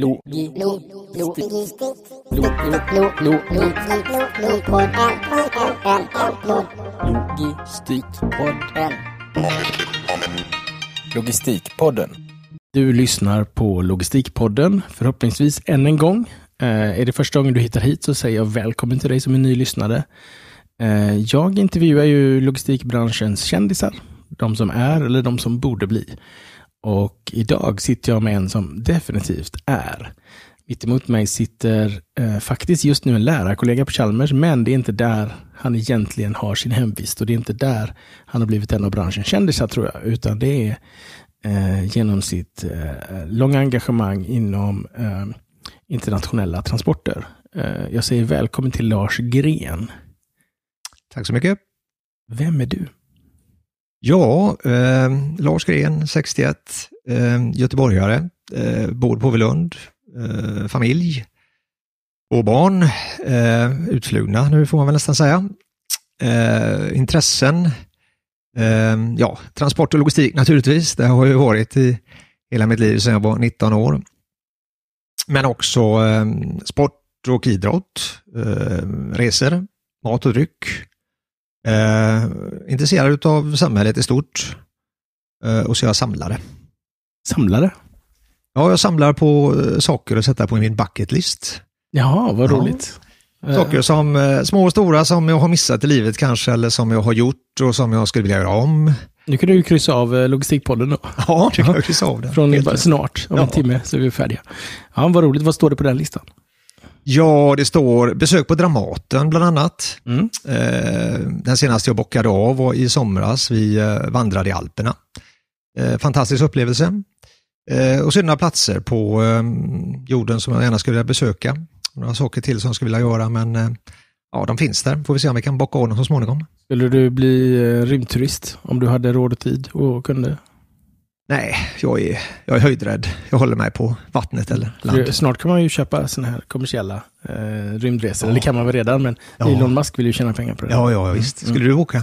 Logistikpodden. Logistikpodden. Du lyssnar på Logistikpodden, förhoppningsvis än en gång. är det första gången du hittar hit så säger jag välkommen till dig som är ny lyssnare. jag intervjuar ju logistikbranschens kändisar, de som är eller de som borde bli. Och idag sitter jag med en som definitivt är. Mitt emot mig sitter eh, faktiskt just nu en lärarkollega på Chalmers, men det är inte där han egentligen har sin hemvist och det är inte där han har blivit en av branschens kändisar tror jag, utan det är eh, genom sitt eh, långa engagemang inom eh, internationella transporter. Eh, jag säger välkommen till Lars Gren. Tack så mycket. Vem är du? Ja, eh, Lars Gren, 61, eh, göteborgare, eh, bor på Åvelund, eh, familj, två barn, eh, utflugna nu får man väl nästan säga. Eh, intressen, eh, ja, transport och logistik naturligtvis, det har ju varit i hela mitt liv sedan jag var 19 år. Men också eh, sport och idrott, resor, mat och dryck, Eh, intresserad av samhället i stort eh, och så är jag samlare. Samlare? Ja, jag samlar på eh, saker att sätta på min bucketlist. Jaha, vad roligt. Ja. Eh. Saker som, eh, små och stora, som jag har missat i livet kanske, eller som jag har gjort och som jag skulle vilja göra om. Nu kan du ju kryssa av Logistikpodden då. Ja, nu kan jag kryssa av den. Från snart, om ja. en timme, så är vi färdiga. Ja, vad roligt. Vad står det på den listan? Ja, det står besök på Dramaten bland annat. Mm. Eh, den senaste jag bockade av var i somras. Vi eh, vandrade i Alperna. Eh, fantastisk upplevelse. och så är det några platser på jorden som jag gärna skulle vilja besöka. Några saker till som jag skulle vilja göra, men ja, de finns där. Får vi se om vi kan bocka av dem så småningom. Skulle du bli rymdturist om du hade råd och tid och kunde? Nej, jag är, jag är höjdrädd. Jag håller mig på vattnet eller land. Snart kan man ju köpa sådana här kommersiella eh, rymdresor. Ja. Eller det kan man väl redan, men ja. Elon Musk vill ju tjäna pengar på det. Ja, ja visst. Mm. Skulle du åka?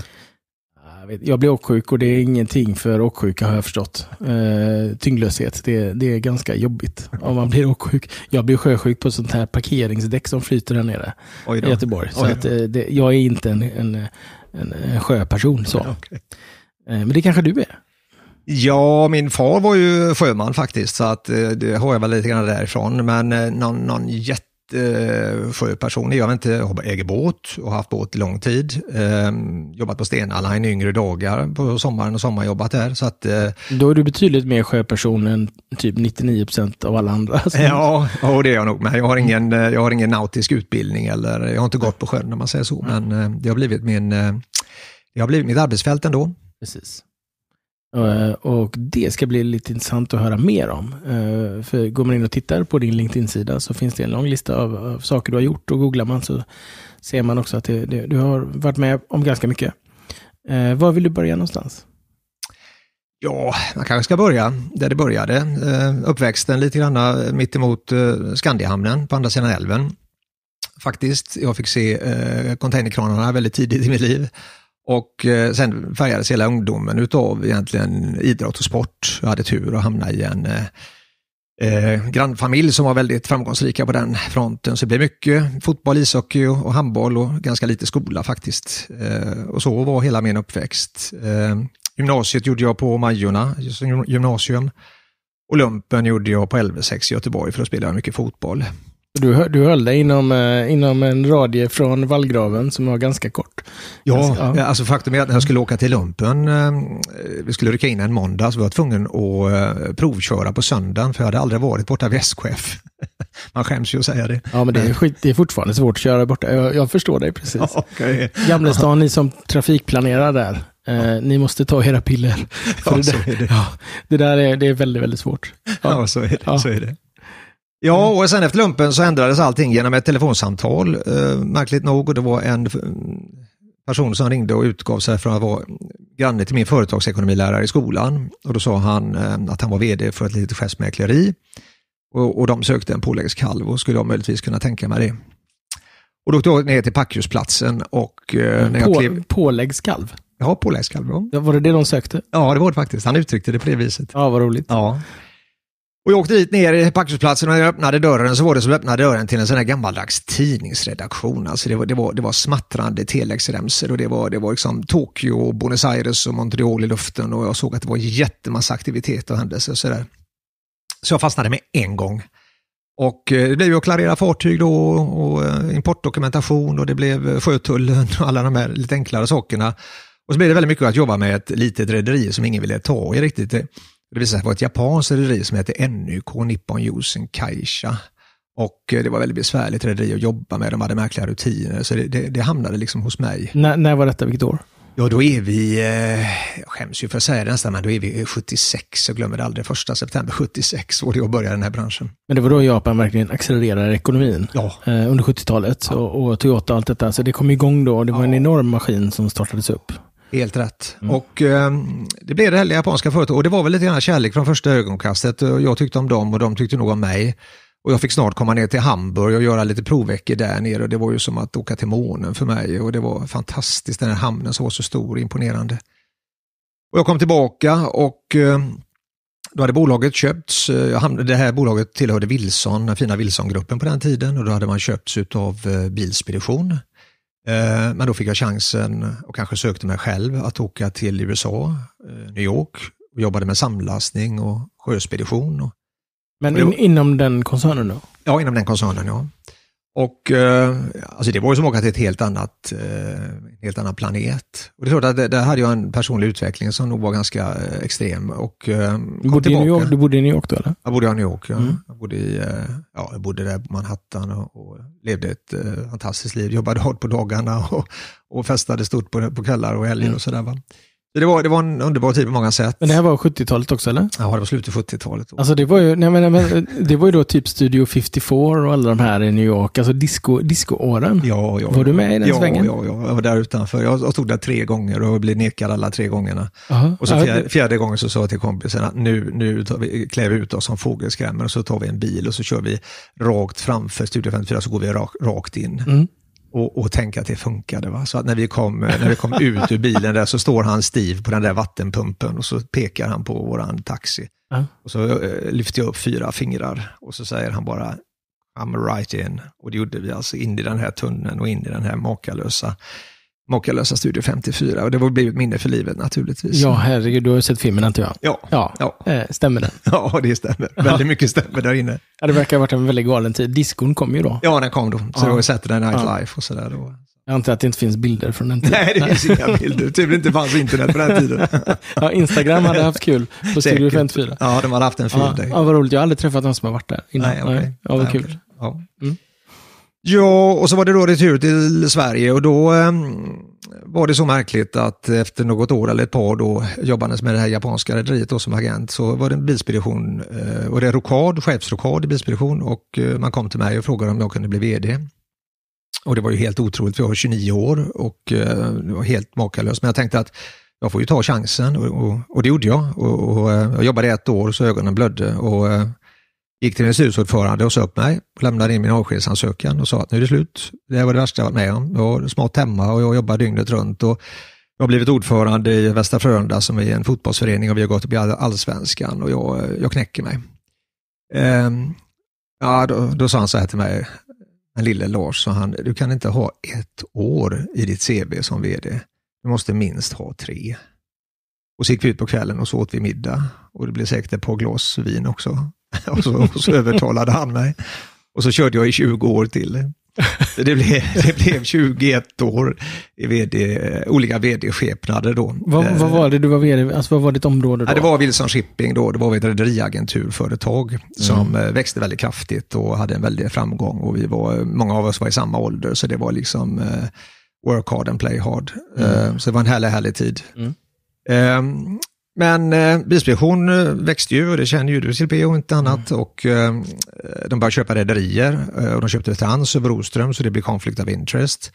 Jag, blir åksjuk och det är ingenting för åksjuka har jag förstått. Eh, tyngdlöshet, det, det är ganska jobbigt om man blir åksjuk. Jag blir sjösjuk på sånt här parkeringsdäck som flyter där nere i Göteborg. Så att, eh, det, jag är inte en, en, en, en sjöperson. Så. Okay. Eh, men det kanske du är? Ja, min far var ju sjöman faktiskt, så att, eh, det har jag väl lite grann därifrån. Men eh, någon, någon jätte är jag inte. Jag äger båt och har haft båt lång tid. Ehm, jobbat på Stena Line i yngre dagar på sommaren och sommarjobbat där. Så att, eh, Då är du betydligt mer sjöperson än typ 99 av alla andra. Ja, och det är jag nog. Men jag har, ingen, jag har ingen nautisk utbildning eller jag har inte gått på sjön om man säger så. Men det har blivit, min, det har blivit mitt arbetsfält ändå. Precis. Eh, och det ska bli lite intressant att höra mer om. Eh, för går man in och tittar på din LinkedIn-sida så finns det en lång lista av, saker du har gjort och googlar man så ser man också att du har varit med om ganska mycket. Eh, var vill du börja någonstans? Ja, man kanske ska börja där det började. Uppväxten lite grann mittemot Skandiahamnen på andra sidan älven. Faktiskt, jag fick se containerkranarna väldigt tidigt i mitt liv och eh, sen färgades hela ungdomen utav egentligen idrott och sport. Jag hade tur att hamna i en eh, eh grannfamilj som var väldigt framgångsrika på den fronten. Så det blev mycket fotboll, ishockey och handboll och ganska lite skola faktiskt. Eh, och så var hela min uppväxt. Eh, gymnasiet gjorde jag på Majorna gymnasium. Och lumpen gjorde jag på Elvesex i Göteborg för att spela mycket fotboll. Du, du höll dig inom, eh, inom en radie från vallgraven som var ganska kort. Ja, ganska, ja. alltså faktum är att när jag skulle åka till lumpen, eh, vi skulle rycka in en måndag, så var jag tvungen att eh, provköra på söndagen, för jag hade aldrig varit borta vid SKF. Man skäms ju att säga det. Ja, men det är, skit, det är fortfarande svårt att köra borta. Jag, jag förstår dig precis. Ja, okay. Gamlestan, ni som trafikplanerar där, Eh, ni måste ta era piller. Ja, det, där, är det. Ja, det där är, det är väldigt, väldigt svårt. Ja, ja så, är det, ja. så är det. Ja, och sen efter lumpen så ändrades allting genom ett telefonsamtal, eh, märkligt nog. Och det var en person som ringde och utgav sig för att vara granne till min företagsekonomilärare i skolan. Och då sa han eh, att han var vd för ett litet chefsmäkleri. Och, och de sökte en påläggskalv och skulle jag möjligtvis kunna tänka mig det. Och då åkte jag ner till Packhusplatsen och... Eh, mm, när jag På, klev... Påläggskalv? Ja, påläggskalv. Ja. Var det det de sökte? Ja, det var det faktiskt. Han uttryckte det på det viset. Ja, vad roligt. Ja. Och jag åkte dit ner i Packhusplatsen och när jag öppnade dörren så var det som att öppna dörren till en sån här gammaldags tidningsredaktion. Alltså det var, det var, det var smattrande telexremsor och det var, det var liksom Tokyo, och Buenos Aires och Montreal i luften och jag såg att det var jättemassa aktivitet och händelser och sådär. Så jag fastnade med en gång. Och eh, det blev ju att klarera fartyg då och eh, importdokumentation och det blev eh, sjötullen och alla de här lite enklare sakerna. Och så blev det väldigt mycket att jobba med ett litet rederi som ingen ville ta i riktigt. Det visade sig vara ett japanskt rederi som hette NUK, Nippon Yusen Kaisha. Och eh, det var väldigt besvärligt rederi att jobba med, de hade märkliga rutiner, så det, det, det hamnade liksom hos mig. N när var detta, vilket år? Ja, då är vi, eh, jag skäms ju för att säga det nästan, men då är vi 76, eh, jag glömmer det aldrig, första september 76 var det jag började den här branschen. Men det var då Japan verkligen accelererade ekonomin ja. under 70-talet ja. och, och Toyota och allt detta, så det kom igång då, det var ja. en enorm maskin som startades upp. Helt rätt. Mm. Och eh, det blev det här japanska företaget och det var väl lite grann kärlek från första ögonkastet. jag tyckte om dem och de tyckte nog om mig. Och jag fick snart komma ner till Hamburg och göra lite provveckor där nere och det var ju som att åka till månen för mig och det var fantastiskt, den här hamnen som var så stor, och imponerande. Och jag kom tillbaka och eh, då hade bolaget köpts, eh, det här bolaget tillhörde Wilson, den fina Wilson-gruppen på den tiden och då hade man köpts av eh, Bilspedition. Eh, men då fick jag chansen och kanske sökte mig själv att åka till USA, eh, New York, och jobbade med samlastning och sjöspedition. Men in, inom den koncernen då? Ja, inom den koncernen ja. Och eh, alltså det var ju som att åka till ett helt annat, eh, helt annan planet. Och det är klart att där hade jag en personlig utveckling som nog var ganska eh, extrem. Och, eh, du, bodde i New York, du bodde i New York då eller? Jag bodde i New York, ja. Mm. Jag, bodde i, eh, ja, jag bodde där på Manhattan och, och levde ett eh, fantastiskt liv. Jobbade hårt på dagarna och, och festade stort på, på kvällar och helger mm. och sådär. Det var, det var en underbar tid på många sätt. Men det här var 70-talet också eller? Ja, det var slutet av 70-talet. Alltså det var ju, nej, men, nej, det var ju då typ Studio 54 och alla de här i New York, alltså disco, disco Ja, ja, var du med i den ja, svängen? Ja, ja, jag var där utanför. Jag stod där tre gånger och blev nekad alla tre gångerna. Aha, och så fjärde, fjärde, gången så sa jag till kompisen att nu, nu vi, klär vi ut oss som fågelskrämmor och så tar vi en bil och så kör vi rakt framför Studio 54 så går vi rak, rakt in. Mm och, och tänka att det funkade. Va? Så att när vi, kom, eh, när vi kom ut ur bilen där så står han Steve på den där vattenpumpen och så pekar han på våran taxi. Uh. Och så eh, lyfter jag upp fyra fingrar och så säger han bara I'm right in. Och det gjorde vi alltså in i den här tunneln och in i den här makalösa Makalösa Studio 54 och det var blivit minne för livet naturligtvis. Ja, herregud, du har sett filmen antar jag? Ja. ja. ja. Eh, stämmer det? Ja, det stämmer. Väldigt mycket stämmer där inne. Ja, det verkar ha varit en väldigt galen tid. Diskon kom ju då. Ja, den kom då. Så ja. det var Saturday Night ja. och sådär. Då. Jag antar att det inte finns bilder från den tiden. Nej, det finns inga bilder. Tur det inte fanns internet på den tiden. ja, Instagram hade haft kul på Studio 54. Ja, de hade haft en fin ja, dag. Ja, vad roligt. Jag har aldrig träffat någon som har varit där innan. Nej, okay. ja, vad Nej, kul. Okay. Ja. Mm. Ja, och så var det då retur till Sverige och då eh, var det så märkligt att efter något år eller ett par då jobbandes med det här japanska rederiet som agent så var det en bilspedition eh, och det är rokad, chefsrokad i bilspedition och eh, man kom till mig och frågade om jag kunde bli vd. Och det var ju helt otroligt för jag var 29 år och eh, det var helt makalöst men jag tänkte att jag får ju ta chansen och, och, och det gjorde jag. Och, och eh, jag jobbade ett år så ögonen blödde och eh, Gick till min styrelseordförande och sa upp mig lämnade in min avskedsansökan och sa att nu är det slut. Det här var det värsta jag varit med om. Jag har smått hemma och jag jobbar dygnet runt. Och jag har blivit ordförande i Västra Frölunda som är en fotbollsförening och vi har gått upp i allsvenskan och jag, jag knäcker mig. Ehm, ja, då, då sa han så här till mig, den lille Lars, sa han, du kan inte ha ett år i ditt CV som vd. Du måste minst ha tre. Och så gick vi ut på kvällen och så åt vi middag och det blev säkert ett par glas vin också. och, så, och så övertalade han mig. Och så körde jag i 20 år till. Det blev, det blev 21 år i VD, olika vd-skepnader då. Vad, vad, eh, var det du var vd, alltså vad var ditt område då? Ja, det var Wilson Shipping då, det var ett rederiagenturföretag mm. som eh, växte väldigt kraftigt och hade en väldig framgång och vi var, eh, många av oss var i samma ålder så det var liksom work hard and play hard. Mm. Så det var en härlig, härlig tid. Mm. Ehm, men eh, Bilspedition eh, växte ju, och det känner ju du till PO, inte mm. annat. Mm. Och eh, de började köpa rederier eh, och de köpte Trans över Ostrom, så det blev konflikt av interest.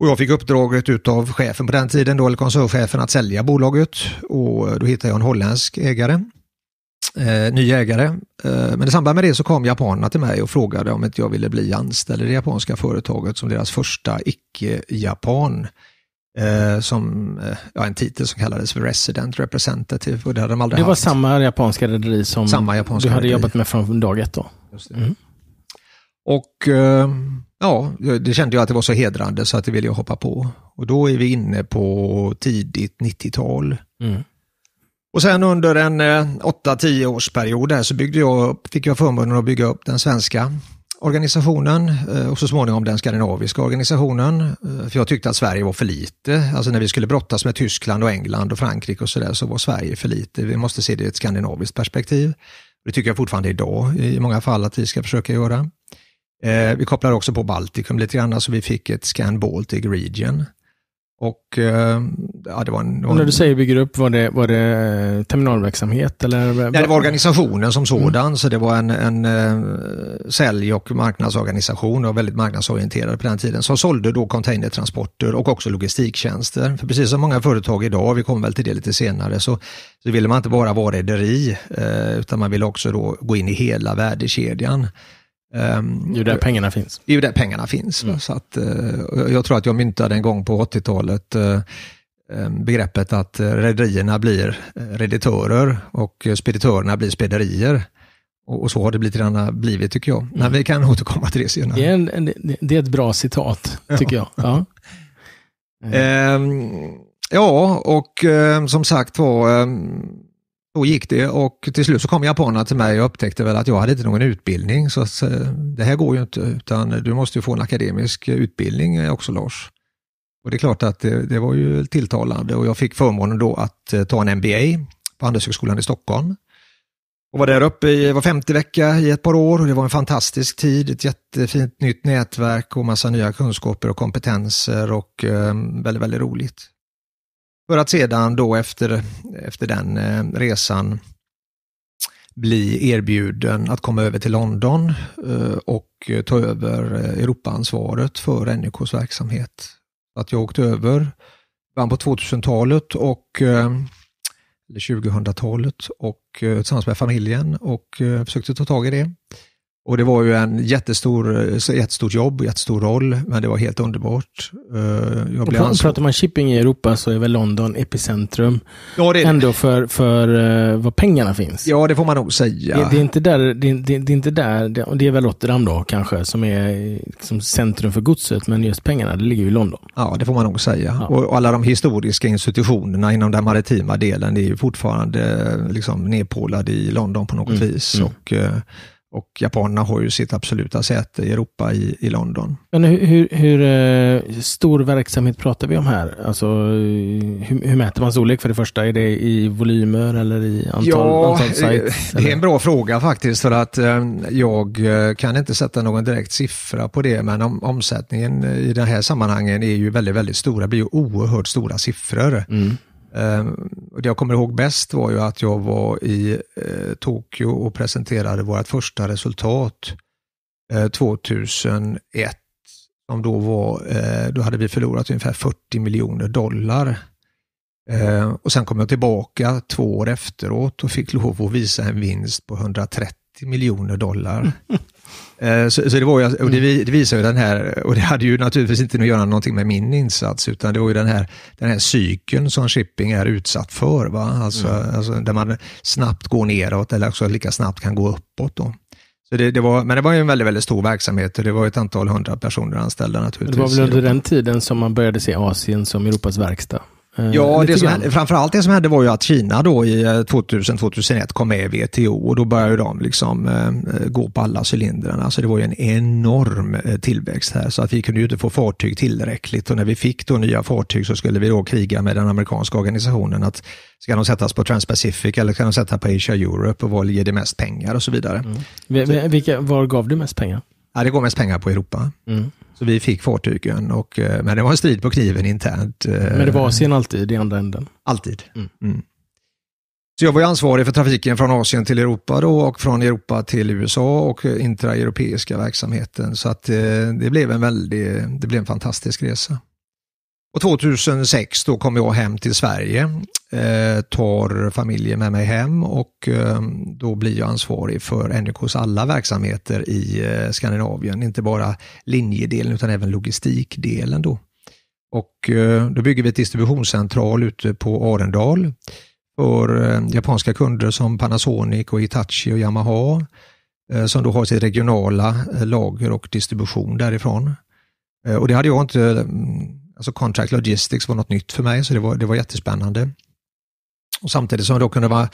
Och jag fick uppdraget utav chefen på den tiden, då, eller koncernchefen, att sälja bolaget. Och eh, då hittade jag en holländsk ägare, eh, ny ägare. Eh, men i samband med det så kom japanerna till mig och frågade om inte jag ville bli anställd i det japanska företaget som deras första icke-japan. Eh, som, eh, ja, en titel som kallades för Resident Representative. Och det hade de aldrig det haft. var samma japanska rederi som samma japanska du hade rederi. jobbat med från dag ett då? Mm. Och eh, ja, det kände jag att det var så hedrande så att det ville jag hoppa på. Och då är vi inne på tidigt 90-tal. Mm. Och sen under en 8-10 årsperiod där så byggde jag, fick jag förmånen att bygga upp den svenska organisationen eh, och så småningom den skandinaviska organisationen. Eh, för jag tyckte att Sverige var för lite. Alltså när vi skulle brottas med Tyskland och England och Frankrike och sådär så var Sverige för lite. Vi måste se det i ett skandinaviskt perspektiv. Det tycker jag fortfarande idag i många fall att vi ska försöka göra. Eh, vi kopplade också på Baltikum lite grann, så alltså vi fick ett Scan Baltic Region. Och eh, ja, det var en, det När du säger bygger upp, var det, var det eh, terminalverksamhet? Eller? Nej, det var organisationen som mm. sådan, mm. så det var en, en eh, sälj och marknadsorganisation, och väldigt marknadsorienterad på den tiden, som sålde då containertransporter och också logistiktjänster. För precis som många företag idag, vi kommer väl till det lite senare, så, så ville man inte bara vara rederi, utan man ville också då gå in i hela värdekedjan. Um, det är där eh, pengarna finns. Det är ju där pengarna finns. Mm. Så att, uh, jag tror att jag myntade en gång på 80-talet uh, eh, ehm, begreppet att rederierna blir reditörer och speditörerna blir spederier. Och, och så har det lite grann blivit tycker jag. Mm. Men vi kan återkomma till det senare. Det är, en, en, det är ett bra citat tycker ja. jag. Ja. Um, ja, och um, som sagt var, um, så gick det och till slut så kom japanerna till mig och upptäckte väl att jag hade inte någon utbildning så att, eh, det här går ju inte utan du måste ju få en akademisk utbildning eh, också Lars. Och det är klart att det, det var ju tilltalande och jag fick förmånen då att eh, ta en MBA på Handelshögskolan i Stockholm. Och var där uppe i var femte vecka i ett par år och det var en fantastisk tid, ett jättefint nytt nätverk och massa nya kunskaper och kompetenser och eh, väldigt, väldigt roligt. För att sedan då efter, efter den eh, resan bli erbjuden att komma över till London eh, och eh, ta över Europaansvaret för NUKs verksamhet. Att jag åkte över på 2000-talet och eller 2000-talet och tillsammans med familjen och försökte ta tag i det. Och det var ju en jättestor, eh, jättestort jobb, jättestor roll, men det var helt underbart. Eh, jag blev och pratar man shipping i Europa så är väl London epicentrum ja, det... ändå för, för eh, vad pengarna finns? Ja, det får man nog säga. Det, det är inte där, det, det, det är inte där det, är väl Rotterdam då kanske, som är liksom centrum för godset, men just pengarna, det ligger ju i London. Ja, det får man nog säga. Ja. Och, alla de historiska institutionerna inom den maritima delen, det är ju fortfarande liksom nedpålade i London på något mm. vis. Mm. Och, och japanerna har ju sitt absoluta säte i Europa i, i London. Men hur, hur, hur, eh, stor verksamhet pratar vi om här? Alltså, hur, hur, mäter man storlek för det första? Är det i volymer eller i antal, ja, antal sites? Det är en bra fråga faktiskt för att eh, jag eh, kan inte sätta någon direkt siffra på det men om, omsättningen i den här sammanhangen är ju väldigt, väldigt stora. Det blir ju oerhört stora siffror. Mm. Eh, det jag kommer ihåg bäst var ju att jag var i eh, Tokyo och presenterade vårt första resultat 2001. Eh, som då, var, då hade vi förlorat ungefär 40 miljoner dollar. Och sen kom jag tillbaka två år efteråt och fick lov att visa en vinst på 130 30 miljoner dollar. Mm. Eh, så, så, det, var ju, och det, mm. det visar ju den här, och det hade ju naturligtvis inte att göra någonting med min insats, utan det var ju den här, den här cykeln som shipping är utsatt för. Va? Alltså, mm. alltså där man snabbt går neråt eller också lika snabbt kan gå uppåt. Då. Så det, det, var, men det var ju en väldigt, väldigt stor verksamhet och det var ett antal hundra personer anställda naturligtvis. Det var väl under den tiden som man började se Asien som Europas verkstad? Eh, ja, det som, hände, framförallt det som hände var ju att Kina då i 2000-2001 eh, kom med i WTO och då började de liksom eh, gå på alla cylindrarna. Så det var ju en enorm tillväxt här så att vi kunde ju inte få fartyg tillräckligt och när vi fick då nya fartyg så skulle vi då kriga med den amerikanska organisationen att ska de sättas på Transpacific eller ska de sättas på Asia Europe och var ger det mest pengar och så vidare. Mm. Vilka, var gav du mest pengar? Ja, det går mest pengar på Europa. Mm. Så vi fick fartygen, och, eh, men det var en strid på kniven internt. Eh. Men det var Asien alltid i andra änden? Alltid. Mm. Mm. Så jag var ansvarig för trafiken från Asien till Europa då, och från Europa till USA och intraeuropeiska verksamheten. Så att, eh, det, blev en väldigt, det blev en fantastisk resa. Och 2006 då kom jag hem till Sverige, eh, tar familjen med mig hem och eh, då blir jag ansvarig för NRKs alla verksamheter i eh, Skandinavien, inte bara linjedelen utan även logistikdelen då. Och eh, då bygger vi ett distributionscentral ute på Arendal för eh, japanska kunder som Panasonic och Hitachi och Yamaha eh, som då har sitt regionala lager och distribution därifrån. Och det hade jag inte mm, Alltså contract logistics var något nytt för mig, så det var, det var jättespännande. Och samtidigt som jag då kunde vara,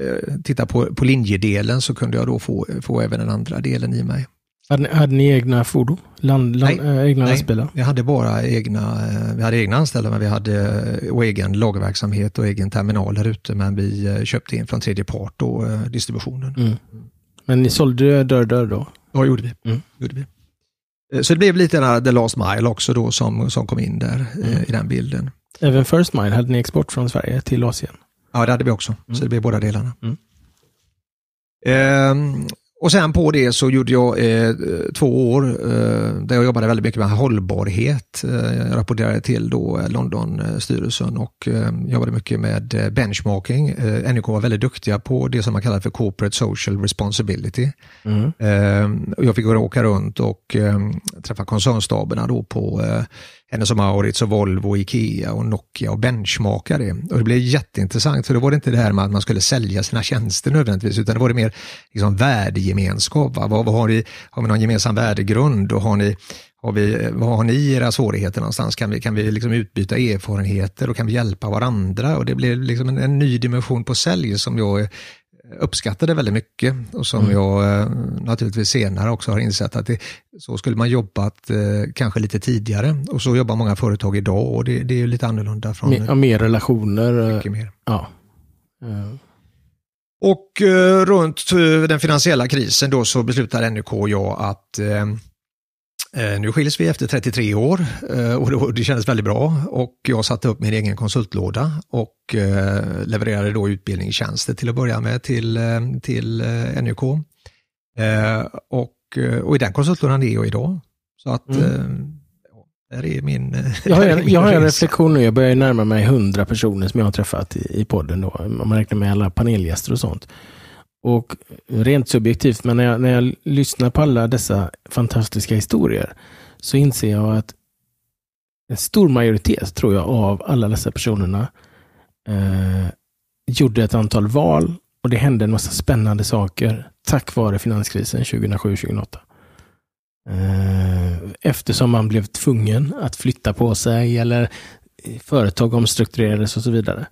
eh, titta på, på linjedelen så kunde jag då få, få även den andra delen i mig. Hade ni, hade ni egna fordon? Land, land, nej, eh, egna nej, lastbilar? vi hade bara egna, eh, vi hade egna anställda men vi hade och egen lagerverksamhet och egen terminal här ute. Men vi köpte in från tredje part och distributionen. Mm. Men ni sålde dörr-dörr då? Ja, gjorde vi. Mm. gjorde vi. Eh, så det blev lite den här The Last Mile också då som, som kom in där eh, mm. i den bilden. Även First Mile hade ni export från Sverige till Asien? Ja, det hade vi också, mm. så det blev båda delarna. Mm. Ehm, och sen på det så gjorde jag eh, två år eh, där jag jobbade väldigt mycket med hållbarhet. Eh, jag rapporterade till då eh, Londonstyrelsen och eh, jobbade mycket med eh, benchmarking. Eh, NUK var väldigt duktiga på det som man kallar för corporate social responsibility. Mm. Eh, och jag fick åka runt och träffa koncernstaberna då på henne som Mauritz, varit Volvo, Ikea och Nokia och benchmarkade. det. Och det blev jätteintressant, för då var det inte det här med att man skulle sälja sina tjänster nödvändigtvis, utan det var det mer liksom värdegemenskap. Va? Vad, vad har, ni, har vi någon gemensam värdegrund och har ni har vi, vad har ni era svårigheter någonstans? Kan vi, kan vi liksom utbyta erfarenheter och kan vi hjälpa varandra? Och det blev liksom en, en ny dimension på sälj som jag uppskattade väldigt mycket och som mm. jag eh, naturligtvis senare också har insett att det, så skulle man jobbat eh, kanske lite tidigare och så jobbar många företag idag och det, det är ju lite annorlunda. Från, mer, mer relationer. Eh, mycket mer. Ja. Mm. Och runt den finansiella krisen då så beslutade NUK och jag att eh, Eh, nu skiljs vi efter 33 år eh, och det kändes väldigt bra och jag satte upp min egen konsultlåda och eh, levererade då utbildningstjänster till att börja med till, till NUK. Och, och i den konsultlådan är jag idag. Så att mm. där är min... Jag har, en, jag har en reflektion nu, jag börjar närma mig 100 personer som jag har träffat i, i podden då, om man räknar med alla panelgäster och sånt. Och rent subjektivt, men när jag, när jag lyssnar på alla dessa fantastiska historier så inser jag att en stor majoritet, tror jag, av alla dessa personerna eh, gjorde ett antal val och det hände en massa spännande saker tack vare finanskrisen 2007-2008. Eh, eftersom man blev tvungen att flytta på sig eller företag omstrukturerades och så vidare.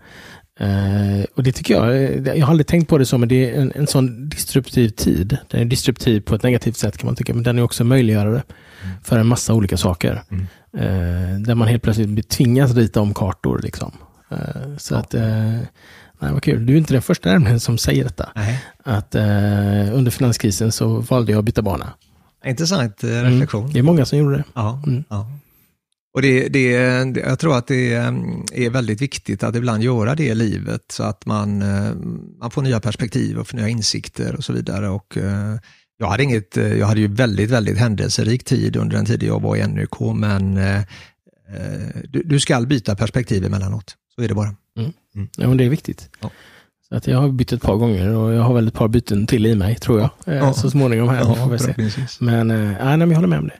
Uh, och det tycker jag, eh, jag har aldrig tänkt på det så, men det är en, en sån disruptiv tid. Den är disruptiv på ett negativt sätt kan man tycka, men den är också möjliggörare mm. för en massa olika saker. Mm. Uh, där man helt plötsligt tvingas rita om kartor. Liksom. Uh, så ja. att, nej vad kul. Du är inte den första nämligen som säger detta. Nej. Att under finanskrisen så valde jag att byta bana. Intressant mm. reflektion. Mm. Det är många som gjorde det. Ja, mm. ja. Och det, det, jag tror att det mm, är väldigt viktigt att ibland göra det i livet så att man, eh, man får nya perspektiv och får nya insikter och så vidare. Och eh, jag, hade inget, eh, jag hade ju väldigt, väldigt händelserik tid under den tid jag var i NUK, men du, du ska byta perspektiv emellanåt. Så är det bara. Mm. Mm. Ja, men det är viktigt. Ja. Så att jag har bytt ett par gånger och jag har väl ett par byten till i mig, tror jag, ja. så småningom. här. Ja, men, äh, nej, men jag håller med om det.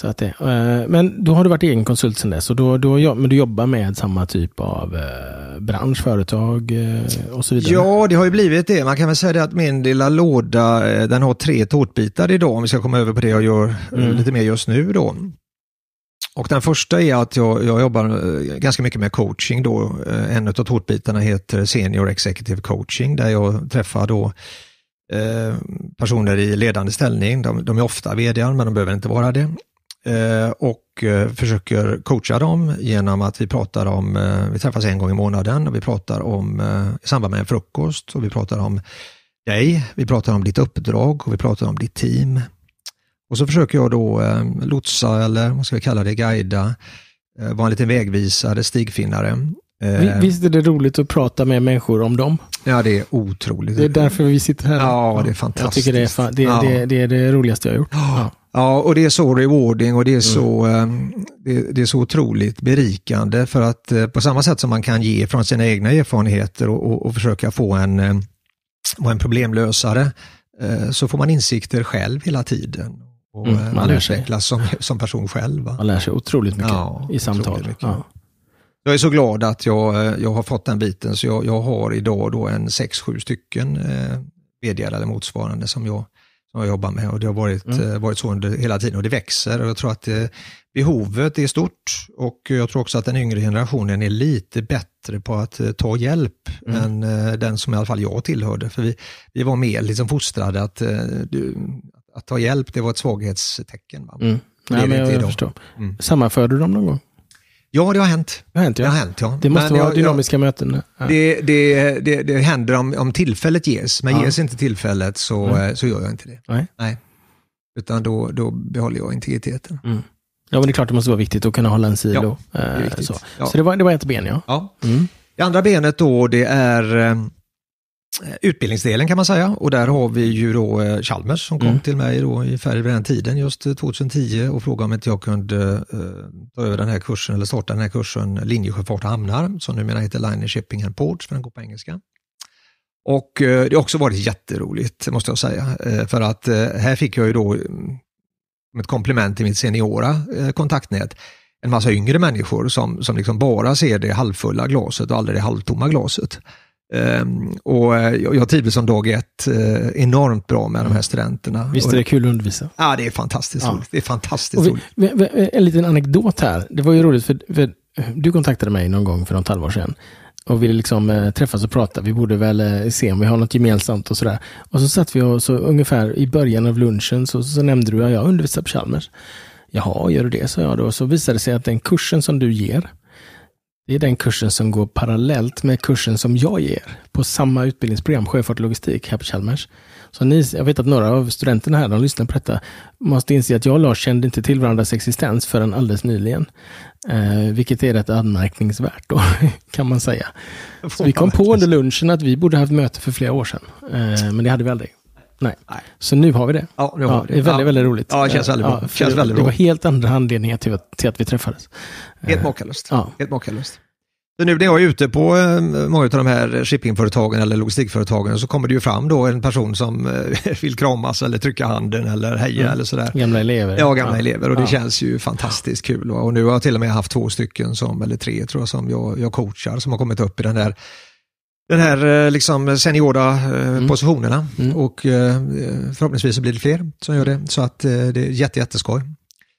Så att det, eh, men då har du varit egen konsult sen dess, och då, då, men du jobbar med samma typ av eh, bransch, företag eh, och så vidare? Ja, det har ju blivit det. Man kan väl säga det att min lilla låda, den har tre tårtbitar idag, om vi ska komma över på det jag gör mm. lite mer just nu då. Och den första är att jag, jag jobbar ganska mycket med coaching då. En av tårtbitarna heter Senior Executive Coaching, där jag träffar då personer i ledande ställning. De, de är ofta vd men de behöver inte vara det. Eh, och eh, försöker coacha dem genom att vi pratar om, eh, vi träffas en gång i månaden och vi pratar om, i samband med en frukost, och vi pratar om dig, vi pratar om ditt uppdrag och vi pratar om ditt team. Och så försöker jag då lotsa, eller vad ska vi kalla det, guida, vara en liten vägvisare, stigfinnare. Visst är det roligt att prata med människor om dem? Ja, det är otroligt. Det är därför vi sitter här. Ja, det är fantastiskt. Jag tycker det är, det, ja. det, det, är det roligaste jag har gjort. Ja. Ja, och det är så rewarding och det är mm. så, mm. det, det, är så otroligt berikande för att eh, på samma sätt som man kan ge från sina egna erfarenheter och, och, och försöka få en, ehm, vara en problemlösare eh, så får man insikter själv hela tiden. Och mm, eh, man, man utvecklas som, som person själv. Va? Man lär sig otroligt mycket ja, i samtal. Mycket. Ja. Jag är så glad att jag, jag har fått den biten, så jag, jag har idag då en sex, sju stycken eh, vd eller motsvarande som jag som jag jobbar med och det har varit, mm. Eh, varit så under hela tiden och det växer och jag tror att eh, behovet är stort och jag tror också att den yngre generationen är lite bättre på att eh, ta hjälp mm. än den som i alla fall jag tillhörde. För vi, vi var mer liksom fostrade att, att ta hjälp, det var ett svaghetstecken. Mm. Nej, men jag, jag förstår. Mm. Sammanförde du dem någon gång? Ja, det har hänt. Det har hänt, ja. Det, har hänt, ja. det måste men vara jag, dynamiska jag, möten. Ja. Det, det, det, det, händer om, om tillfället ges, men ja. ges inte tillfället så, mm. så gör jag inte det. Nej. Nej. Utan då, då behåller jag integriteten. Mm. Ja, men det är klart det måste vara viktigt att kunna hålla en silo. Ja, eh, det är viktigt. så. så det, var, det var ett ben, ja. ja. Mm. Det andra benet då, det är eh, Eh, utbildningsdelen kan man säga och där har vi ju då eh, Chalmers som kom mm. till mig då i vid den tiden, just 2010 eh, och frågade om inte jag kunde ta över den här kursen eller starta den här kursen Linjesjöfart och hamnar som numera heter Liner Shipping and Ports för den går på engelska. Och det har också varit jätteroligt måste jag säga för att här fick jag ju då mm, ett komplement till mitt seniora kontaktnät en massa yngre människor som, som liksom bara ser det halvfulla glaset och aldrig det halvtomma glaset. Um, och eh, jag trivdes som dag ett uh, enormt bra med de här mm. studenterna. Visst är det kul att undervisa? Ja, det är fantastiskt ja. roligt. Det är fantastiskt vi, roligt. En liten anekdot här. Det var ju roligt, för, för du kontaktade mig någon gång för något halvår sedan och ville liksom eh, träffas och prata. Vi borde väl eh, se om vi har något gemensamt och sådär. Och så satt vi och så ungefär i början av lunchen så, så nämnde du att jag undervisar på Chalmers. Jaha, gör du det? sa jag då. Så visade det sig att den kursen som du ger det är den kursen som går parallellt med kursen som jag ger på samma utbildningsprogram, Sjöfart och logistik, här på Chalmers. Så ni, jag vet att några av studenterna här, de lyssnar på detta, måste inse att jag och Lars kände inte till varandras existens förrän alldeles nyligen. Eh, vilket är rätt anmärkningsvärt då, kan man säga. Så vi kom på under lunchen att vi borde haft möte för flera år sedan, eh, men det hade vi aldrig. Nej. Nej. Så nu har vi det. Ja, nu har ja, vi det. Det är väldigt, ja. väldigt roligt. Ja, det känns väldigt bra. Ja, känns väldigt det bra. var helt andra anledningar till att, till att vi träffades. Helt eh, makalöst. Ja. Helt makalöst. Så nu när jag är ute på eh, många av de här shippingföretagen eller logistikföretagen så kommer det ju fram då en person som eh, vill kramas eller trycka handen eller heja mm. eller sådär. Gamla elever. Ja, gamla ja. elever och det ja. känns ju fantastiskt kul. Och nu har jag till och med haft två stycken, som, eller tre tror jag, som jag, jag coachar som har kommit upp i den där den här eh, liksom seniora eh, mm. positionerna mm. och eh, förhoppningsvis så blir det fler som gör det. Så att det är jätte, jätteskoj.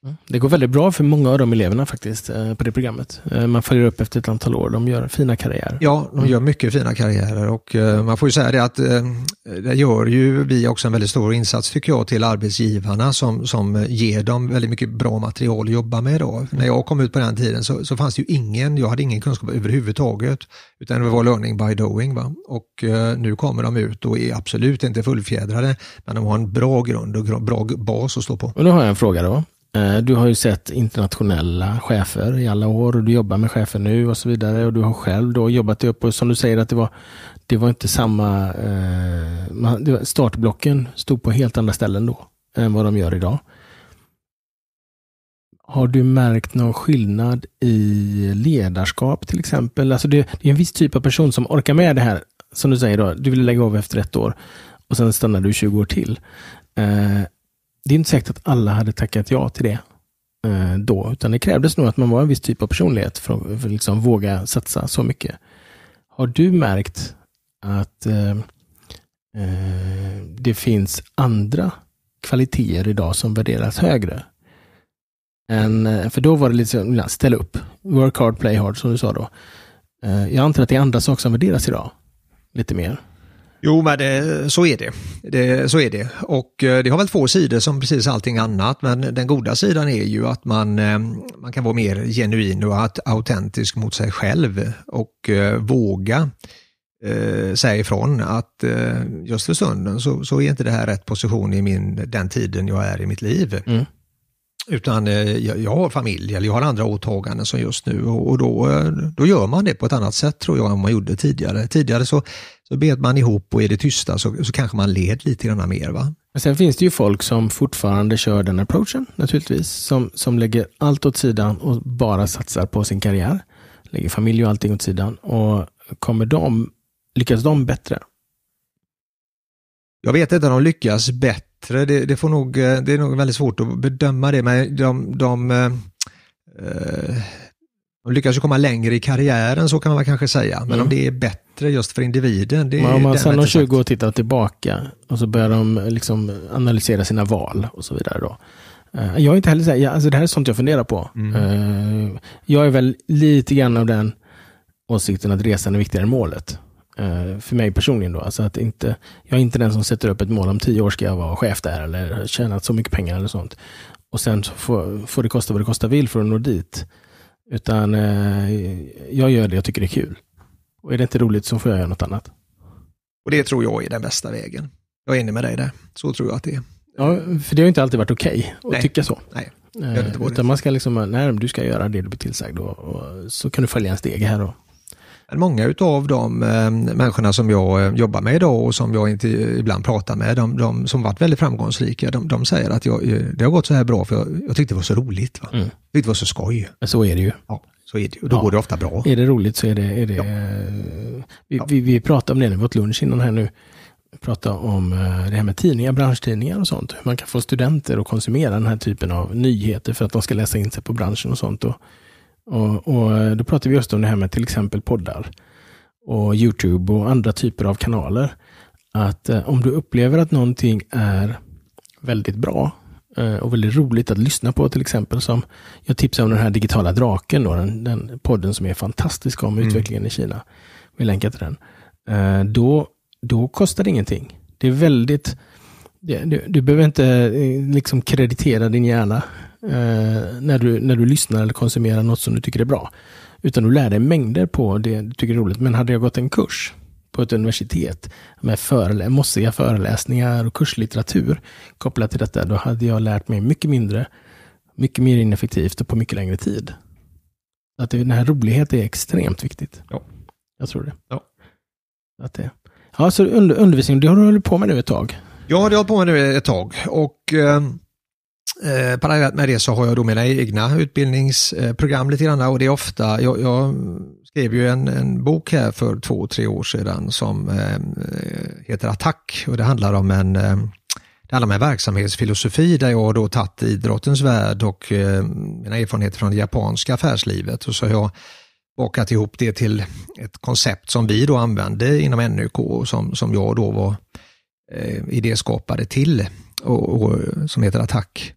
Mm. Det går väldigt bra för många av de eleverna faktiskt eh, på det programmet. Eh, man följer upp efter ett antal år. De gör fina karriärer. Ja, de gör mm. mycket fina karriärer och eh, mm. man får ju säga det att det gör ju vi också en väldigt stor insats tycker jag till arbetsgivarna som, som ger dem väldigt mycket bra material att jobba med. Då. När jag kom ut på den tiden så, så fanns det ju ingen, jag hade ingen kunskap överhuvudtaget utan det var learning by doing. Va? Och nu kommer de ut och är absolut inte fullfjädrade men de har en bra grund och bra bas att stå på. Och nu har jag en fråga då. Eh, du har ju sett internationella chefer i alla år och du jobbar med chefer nu och så vidare. Och du har själv då jobbat dig upp och som du säger att det var, det var inte samma... Eh, startblocken stod på helt andra ställen då än vad de gör idag. Har du märkt någon skillnad i ledarskap till exempel? Alltså det, det är en viss typ av person som orkar med det här. Som du säger, då, du vill lägga av efter ett år och sen stannar du 20 år till. Eh, det är inte säkert att alla hade tackat ja till det eh, då, utan det krävdes nog att man var en viss typ av personlighet för att för liksom våga satsa så mycket. Har du märkt att eh, eh, det finns andra kvaliteter idag som värderas högre? Än, eh, för då var det lite liksom, ställ upp, work hard, play hard, som du sa då. Eh, jag antar att det är andra saker som värderas idag, lite mer. Jo, men det, så är det. det. Så är det. Och eh, det har väl två sidor som precis allting annat, men den goda sidan är ju att man, eh, man kan vara mer genuin och autentisk mot sig själv och eh, våga eh, säga ifrån att eh, just för stunden så, så, är inte det här rätt position i min, den tiden jag är i mitt liv. Mm. Utan eh, jag, jag har familj eller jag har andra åtaganden som just nu och, då, eh, då gör man det på ett annat sätt tror jag än man gjorde tidigare. Tidigare så, så bet man ihop och i det tysta så, så kanske man led lite grann mer. Va? Men sen finns det ju folk som fortfarande kör den approachen naturligtvis, som, som lägger allt åt sidan och bara satsar på sin karriär. Lägger familj och allting åt sidan. Och kommer de, lyckas de bättre? Jag vet inte om de lyckas bättre bättre, det, det, får nog, eh, det är nog väldigt svårt att bedöma det, men de, de, eh, de lyckas ju komma längre i karriären, så kan man kanske säga. Men mm. om det är bättre just för individen, det men Om man sedan om 20 år tittar tillbaka och så börjar de liksom analysera sina val och så vidare. Då. Eh, jag är inte heller så alltså det här är sånt jag funderar på. Mm. Eh, jag är väl lite grann av den åsikten att resan är viktigare än målet. Eh, för mig personligen då. Alltså att inte, jag är inte den som sätter upp ett mål om tio år ska jag vara chef där eller tjäna så mycket pengar eller sånt. Och sen får, får det kosta vad det kosta vill för att nå dit. Utan eh, jag gör det jag tycker det är kul. Och är det inte roligt så får jag göra något annat. Och det tror jag är den bästa vägen. Jag är inne med dig där. Så tror jag att det är. Ja, för det har inte alltid varit okej okay att nej, tycka så. Nej, det inte på eh, Utan man ska liksom, nej, du ska göra det du blir tillsagd och, och så kan du följa en steg här och Många av de eh, människorna som jag eh, jobbar med idag och som jag inte eh, ibland pratar med, de, de som varit väldigt framgångsrika, de, de säger att jag, det har gått så här bra för jag, jag tyckte det var så roligt. Va? Mm. Jag tyckte det var så skoj. Så är det ju. Ja. Så är det, och då ja. går det ofta bra. Är det roligt så är det... Är det ja. vi, vi, vi, pratade om det när vi åt lunch innan här nu. Vi pratade om det här med tidningar, branschtidningar och sånt. Hur man kan få studenter att konsumera den här typen av nyheter för att de ska läsa in sig på branschen och sånt. Och och, och, eh, Då pratar vi just om det här med till exempel poddar och Youtube och andra typer av kanaler. Att eh, om du upplever att någonting är väldigt bra eh, och väldigt roligt att lyssna på till exempel som jag tipsade om den här digitala draken, då, den, den podden som är fantastisk om mm. utvecklingen i Kina. Vi länkar till den. Eh, då, då kostar det ingenting. Det är väldigt du, du behöver inte eh, liksom kreditera din hjärna eh, när, du, när du lyssnar eller konsumerar något som du tycker är bra. Utan du lär dig mängder på det du tycker är roligt. Men hade jag gått en kurs på ett universitet med förelä mossiga föreläsningar och kurslitteratur kopplat till detta, då hade jag lärt mig mycket mindre, mycket mer ineffektivt och på mycket längre tid. Att det, den här roligheten är extremt viktigt. Ja. Jag tror det. Ja. Att det. Ja, så under, undervisning, det har du hållit på med nu ett tag? Ja, det har jag hållit på med nu ett tag. Och... Eh Eh, parallellt med det så har jag då mina egna utbildningsprogram lite grann och det är ofta, jag, jag skrev ju en, en, bok här för två, tre år sedan som eh, heter Attack och det handlar om en eh, det handlar om en verksamhetsfilosofi där jag då tagit idrottens värld och eh, mina erfarenheter från det japanska affärslivet och så har jag bakat ihop det till ett koncept som vi då använde inom NUK som, som jag då var eh, idéskapare till och, och, som heter Attack.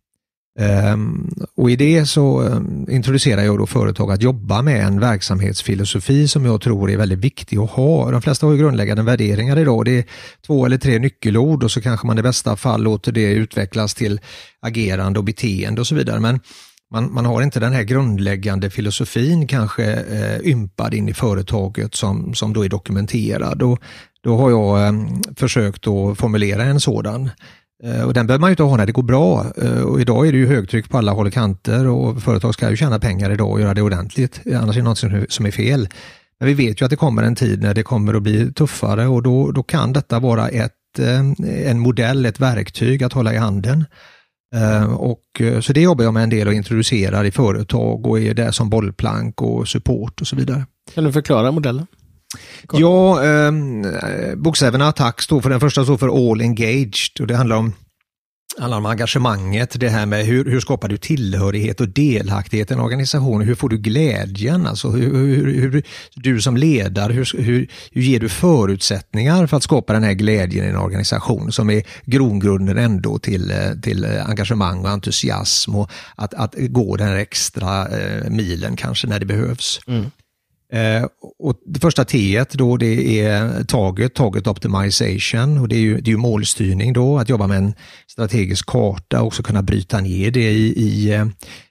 Um, och I det så ehm, introducerar jag då företag att jobba med en verksamhetsfilosofi som jag tror är väldigt viktig att ha. De flesta har ju grundläggande värderingar idag. Det är två eller tre nyckelord och så kanske man i bästa fall låter det utvecklas till agerande och beteende och så vidare. Men man, man har inte den här grundläggande filosofin kanske eh, ympad in i företaget som, som då är dokumenterad. Och då har jag eh, försökt att formulera en sådan. Eh, och den behöver man ju inte ha när det går bra. Eh, och idag är det ju högtryck på alla håll och kanter och företag ska ju tjäna pengar idag och göra det ordentligt. Annars är det något som är fel. Men vi vet ju att det kommer en tid när det kommer att bli tuffare och då, då kan detta vara ett, eh, en modell, ett verktyg att hålla i handen. Och, så det jobbar jag med en del och introducerar i företag och är där som bollplank och support och så vidare. Kan du förklara modellen? Kort. Ja, ehm, eh, bokstäverna attack står för, den första står för all engaged och det handlar om handlar om engagemanget, det här med hur, hur skapar du tillhörighet och delaktighet i en organisation? Hur får du glädjen? Alltså hur, hur, hur du som ledare, hur, hur, hur, ger du förutsättningar för att skapa den här glädjen i en organisation som är grogrunden ändå till, eh, till eh, engagemang och entusiasm och att, att gå den här extra eh, milen kanske när det behövs. Mm. Eh, och det första T då det är taget, taget optimization och det är ju, det är ju målstyrning då, att jobba med en strategisk karta och också kunna bryta ner det i, i eh,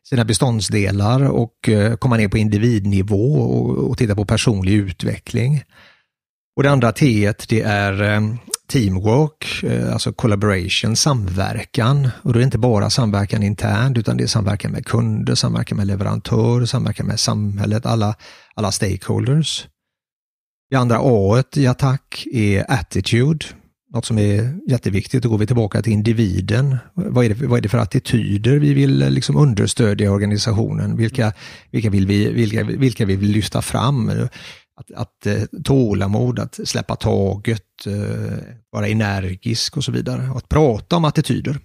sina beståndsdelar och eh, komma ner på individnivå och, och titta på personlig utveckling. Och det andra T det är eh, teamwork, eh, alltså collaboration, samverkan. Och det är inte bara samverkan internt, utan det är samverkan med kunder, samverkan med leverantörer, samverkan med samhället, alla, alla stakeholders. Det andra A i attack är attitude något som är jätteviktigt. Då går vi tillbaka till individen. Vad är det, vad är det för attityder vi vill liksom understödja organisationen? Vilka, vilka, vill vi, vilka, vilka vill vi lyfta fram? Att, att eh, tålamod, att släppa taget, eh, vara energisk och så vidare. Och att prata om attityder.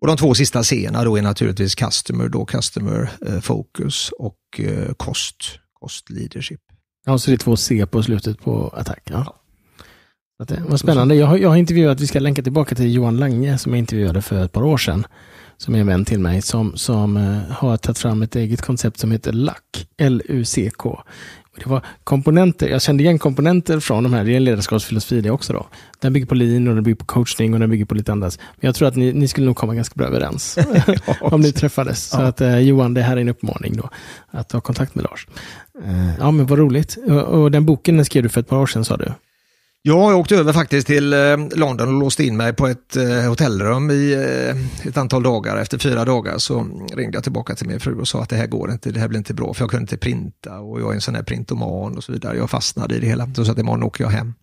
Och de två sista sena då är naturligtvis customer, då customer eh, focus och kost, cost leadership. Ja, så det är två C på slutet på attack. Ja. Så det var spännande. Jag har, jag har intervjuat, vi ska länka tillbaka till Johan Lange som jag intervjuade för ett par år sedan. Som är en vän till mig som, som eh, har tagit fram ett eget koncept som heter LUCK. L-U-C-K. Det var komponenter, jag kände igen komponenter från de här, det är en ledarskapsfilosofi det också. Då. Den bygger på lean och den bygger på coachning och den bygger på lite annat. Men jag tror att ni, ni skulle nog komma ganska bra överens om ni träffades. Så att eh, Johan, det här är en uppmaning då, att ta kontakt med Lars. Eh, ja men vad roligt. Och, och den boken den skrev du för ett par år sedan sa du? Ja, jag åkte över faktiskt till eh, London och låste in mig på ett eh, hotellrum i eh, ett antal dagar. Efter fyra dagar så ringde jag tillbaka till min fru och sa att det här går inte, det här blir inte bra, för jag kunde inte printa och jag är en sån här printoman och så vidare. Jag fastnade i det hela, så att imorgon åker jag hem.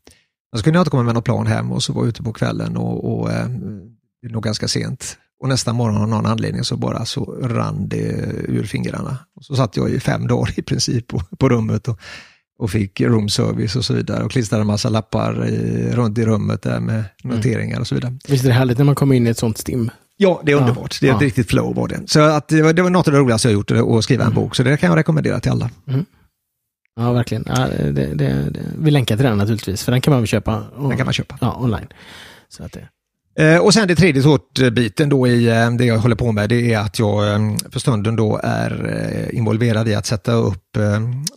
så kunde jag inte komma med någon plan hem och så var jag ute på kvällen och, och det är nog ganska sent. Och nästa morgon av någon anledning så bara så rann det ur fingrarna. Och så satt jag i fem dagar i princip på, på rummet och och fick room service och så vidare och klistrade en massa lappar i, runt i rummet där med mm. noteringar mm. och så vidare. Visst är det härligt när man kommer in i ett sånt stim? Ja, det är underbart. Det är ett riktigt flow var det. Så att det, var, det var något av det roligaste jag gjort, eh, att skriva mm. en bok. Så det kan jag rekommendera till alla. Mm. Ja, verkligen. Ja, det, det, vi länkar till den naturligtvis, för den kan man väl köpa, och, den kan man köpa. Ja, online. Så att det... Eh, och sen det tredje tårtbiten då i eh, det jag håller på med, det är att jag eh, för stunden då är involverad i att sätta upp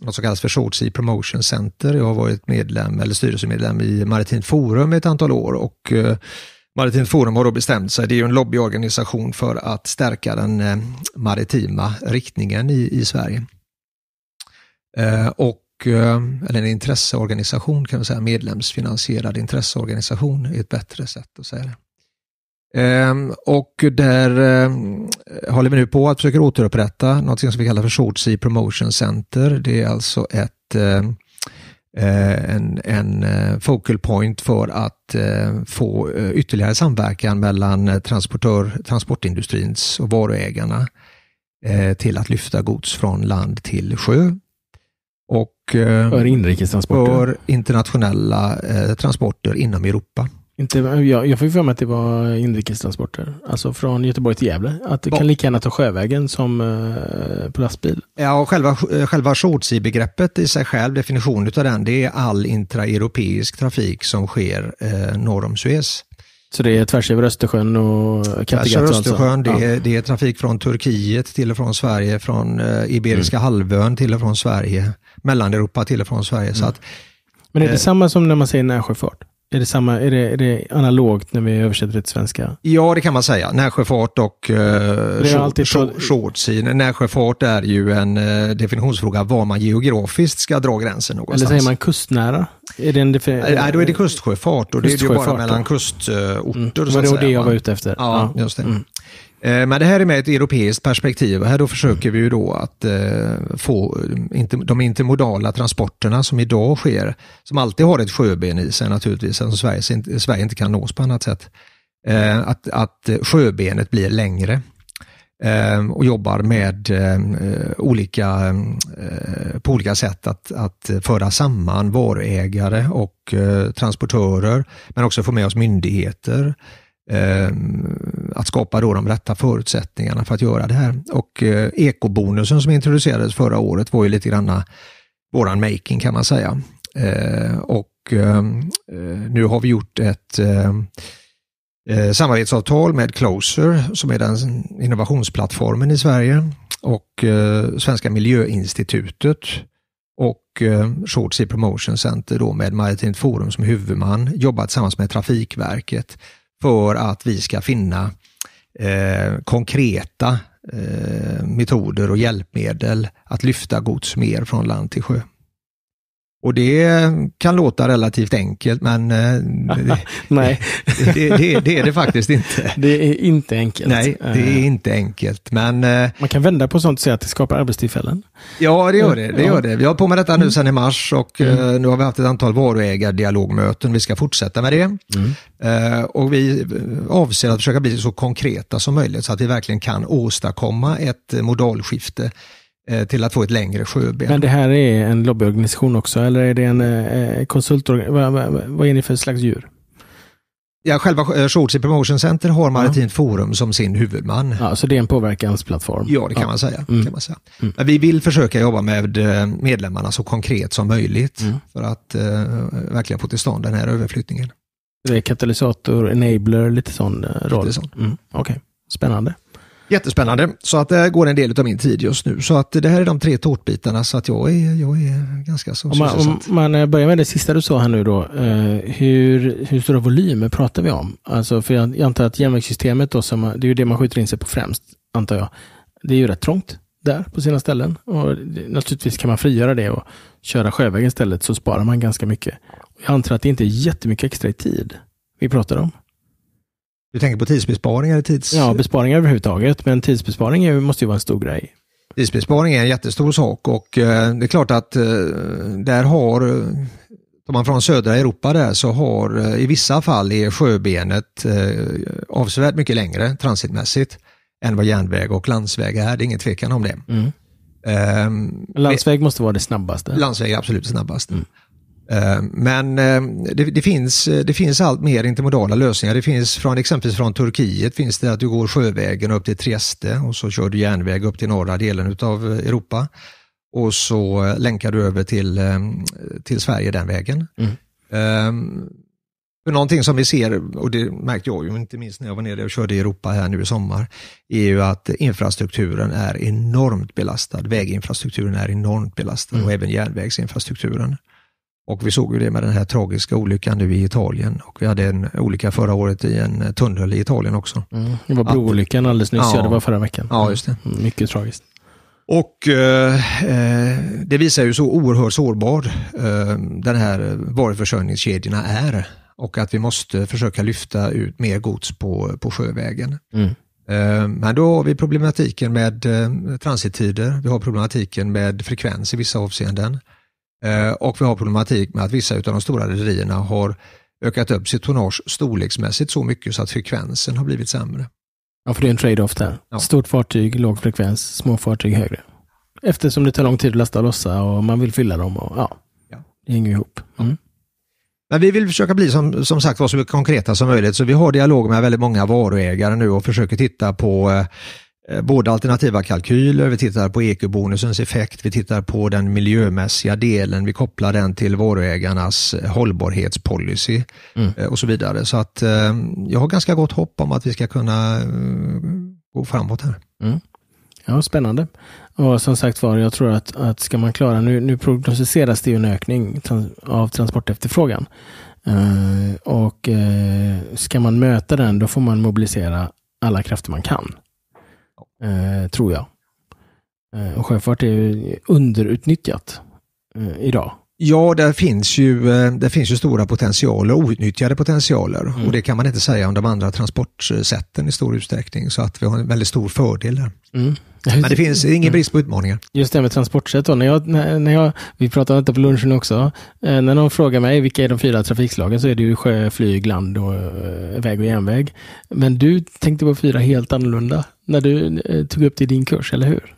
något som kallas för Short Sea Promotion Center. Jag har varit medlem eller styrelsemedlem i Maritimt Forum ett antal år och Maritimt Forum har då bestämt sig, det är ju en lobbyorganisation för att stärka den maritima riktningen i, i Sverige. Och eller en intresseorganisation kan man säga, medlemsfinansierad intresseorganisation är ett bättre sätt att säga det. Ehm, och där um, håller vi nu på att försöka återupprätta något som vi kallar för Short Sea Promotion Center. Det är alltså ett, um, en, en eh, focal point för att eh, få ytterligare samverkan mellan transportör, transportindustrins och varuägarna till att lyfta gods från land till sjö. Och för inrikestransporter? För internationella transporter inom Europa. Inte, jag, jag fick för mig att det var inrikestransporter. Alltså från Göteborg till Gävle. Att du kan lika gärna ta sjövägen som eh, på lastbil. Ja, och själva, eh, själva shortsea-begreppet i sig själv, definitionen av den, det är all intraeuropeisk trafik som sker eh, norr om Suez. Så det är tvärs över Östersjön och Kattegatt? Tvärs över alltså? Östersjön, alltså. det, är, ja. det är trafik från Turkiet till och från Sverige, från eh, Iberiska mm. halvön till och från Sverige, Mellaneuropa till och från Sverige. Mm. Så att, Men är det eh, samma som när man säger närsjöfart? Är det, samma, är, det, är det analogt när vi översätter det till svenska? Ja, det kan man säga. Närsjöfart och eh, shortsyn. Närsjöfart är ju en eh, definitionsfråga var man geografiskt ska dra gränsen någonstans. Eller säger man kustnära? Är det en Nej, då är det eh, kustsjöfart och det är ju bara mellan kustorter. Mm. Det var det, det jag var ute efter. Ja, ja. just det. Mm. Eh, men det här är med ett europeiskt perspektiv och här då försöker vi ju då att eh, få eh, de intermodala transporterna som idag sker, som alltid har ett sjöben i sig naturligtvis, eftersom alltså Sverige, Sverige inte kan nås på annat sätt, att, att sjöbenet blir längre och jobbar med olika, på olika sätt att, att föra samman varuägare och transportörer, men också få med oss myndigheter, eh, att skapa då de rätta förutsättningarna för att göra det här. Och eh, ekobonusen som introducerades förra året var ju lite grann våran making kan man säga. Eh, och ehm, eh, nu har vi gjort ett ehm, eh, samarbetsavtal med Closer som är den innovationsplattformen i Sverige och eh, Svenska miljöinstitutet och eh, Short Sea Promotion Center då med Maritimt Forum som huvudman, jobbar tillsammans med Trafikverket för att vi ska finna eh, konkreta eh, metoder och hjälpmedel att lyfta gods mer från land till sjö. Och det kan låta relativt enkelt men eh, Nej. Det, det, det, är det faktiskt inte. Det är inte enkelt. Nej, det är eh. inte enkelt. Men, eh, Man kan vända på sånt och säga att det skapar arbetstillfällen. Ja, det gör det. det, gör det. Vi har på med detta nu mm. sedan i mars och mm. nu har vi haft ett antal varuägardialogmöten. Vi ska fortsätta med det. Mm. Och vi avser att försöka bli så konkreta som möjligt så att vi verkligen kan åstadkomma ett modalskifte Eh, till att få ett längre sjöben. Men det här är en lobbyorganisation också, eller är det en eh, eh konsultorganisation? Vad, vad, vad är ni för slags djur? Ja, själva eh, Shortsy Promotion Center har Maritimt ja. Forum som sin huvudman. Ja, så det är en påverkansplattform? Ja, det kan ja. man säga. Mm. Kan man säga. Mm. vi vill försöka jobba med medlemmarna så konkret som möjligt mm. för att eh, verkligen få till stånd den här överflyttningen. Det är katalysator, enabler, lite sån roll? Lite sån. Mm. Okej, okay. spännande. Jättespännande, så att det eh, går en del av min tid just nu. Så att eh, det här är de tre tårtbitarna, så att jag är, jag är ganska så om man, om man eh, börjar med det sista du sa här nu då. hur, hur stora volymer pratar vi om? Alltså, för jag, antar att järnvägssystemet, då, som, det är ju det man skjuter in sig på främst, antar jag. Det är ju rätt trångt där på sina ställen. Och naturligtvis kan man frigöra det och köra sjövägen istället så sparar man ganska mycket. Jag antar att det inte är jättemycket extra i tid vi pratar om. Du tänker på tidsbesparingar? Tids... Ja, besparingar överhuvudtaget. Men tidsbesparing måste ju vara en stor grej. Tidsbesparing är en jättestor sak och eh, det är klart att eh, där har, eh, om man från södra Europa där så har i vissa fall är sjöbenet avsevärt mycket längre transitmässigt än vad järnväg och landsväg är. Det är ingen tvekan om det. Mm. Ehm, landsväg måste vara det snabbaste. Landsväg är absolut snabbast. Mm. Eh, men eh, det, det, finns, eh, det finns allt mer intermodala lösningar. Det finns från exempelvis från Turkiet finns det att du går sjövägen upp till Trieste och så kör du järnväg upp till norra delen av Europa. Och så länkar du över till, till Sverige den vägen. Mm. Um, för någonting som vi ser, och det märkte jag ju inte minst när jag var nere och körde i Europa här nu i sommar, är ju att infrastrukturen är enormt belastad. Väginfrastrukturen är enormt belastad mm. och även järnvägsinfrastrukturen. Och vi såg ju det med den här tragiska olyckan nu i Italien och vi hade en olycka förra året i en eh, tunnel i Italien också. Mm. Det var broolyckan alldeles nyss, ja, ja, det var förra veckan. Ja, just det. Mm. Mycket tragiskt. Och eh, eh, det visar ju så oerhört sårbar eh, den här varuförsörjningskedjorna är och att vi måste försöka lyfta ut mer gods på, på sjövägen. Mm. Eh, men då har vi problematiken med eh, transittider, vi har problematiken med frekvens i vissa avseenden. Eh, och vi har problematik med att vissa av de stora rederierna har ökat upp sitt tonnage storleksmässigt så mycket så att frekvensen har blivit sämre. Ja, för det är en trade-off där. Ja. Stort fartyg, låg frekvens, små fartyg högre. Eftersom det tar lång tid att lasta och lossa och man vill fylla dem. Och, ja, ja. Det hänger ihop. Mm. Men vi vill försöka bli som, som sagt var så konkreta som möjligt, så vi har dialog med väldigt många varuägare nu och försöker titta på eh, Eh, både alternativa kalkyler, vi tittar på ekobonusens effekt, vi tittar på den miljömässiga delen, vi kopplar den till varuägarnas eh, hållbarhetspolicy mm. Eh, och så vidare. Så att jag har ganska gott hopp om att vi ska kunna gå framåt här. Mm. Ja, spännande. Och som sagt var, jag tror att, att ska man klara, nu, nu prognostiseras det ju en ökning av transportefterfrågan. och ska man möta den, då får man mobilisera alla krafter man kan eh, tror jag. Eh, och sjöfart är underutnyttjat eh, idag. Ja, där finns ju, eh, där finns ju stora potentialer, outnyttjade potentialer. Mm. Och det kan man inte säga om de andra transportsätten i stor utsträckning. Så att vi har en väldigt stor fördel där. Mm. Men det finns ingen mm. brist på utmaningar. Just det med transportsätt När jag, när jag, vi pratade om detta på lunchen också. Eh, när någon frågar mig vilka är de fyra trafikslagen så är det ju sjö, flyg, land och eh, väg och järnväg. Men du tänkte på fyra helt annorlunda när du eh, tog upp det i din kurs, eller hur?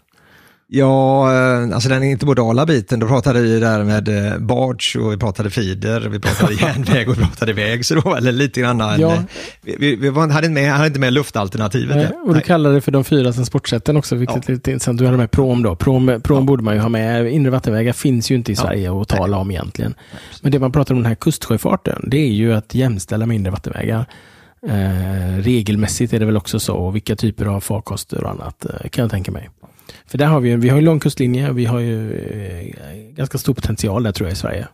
Ja, eh, alltså den intermodala biten, då pratade vi där med eh, barge och vi pratade feeder, vi pratade järnväg och vi pratade väg, så det var väl lite grann ja. Eh, vi, vi var, hade, inte med, hade inte med luftalternativet. Nej, och du Nej. kallade det för de fyra transportsätten också, vilket ja. är lite intressant. Du hade med prom då, prom, prom ja. borde man ju ha med, inre vattenvägar finns ju inte i Sverige ja. att tala om egentligen. Men det man pratar om den här kustsjöfarten, det är ju att jämställa med inre vattenvägar. Eh, regelmässigt är det väl också så, och vilka typer av farkoster och annat kan jag tänka mig. För där har vi, vi har ju lång kustlinje och vi har ju eh, ganska stor potential där tror jag i Sverige.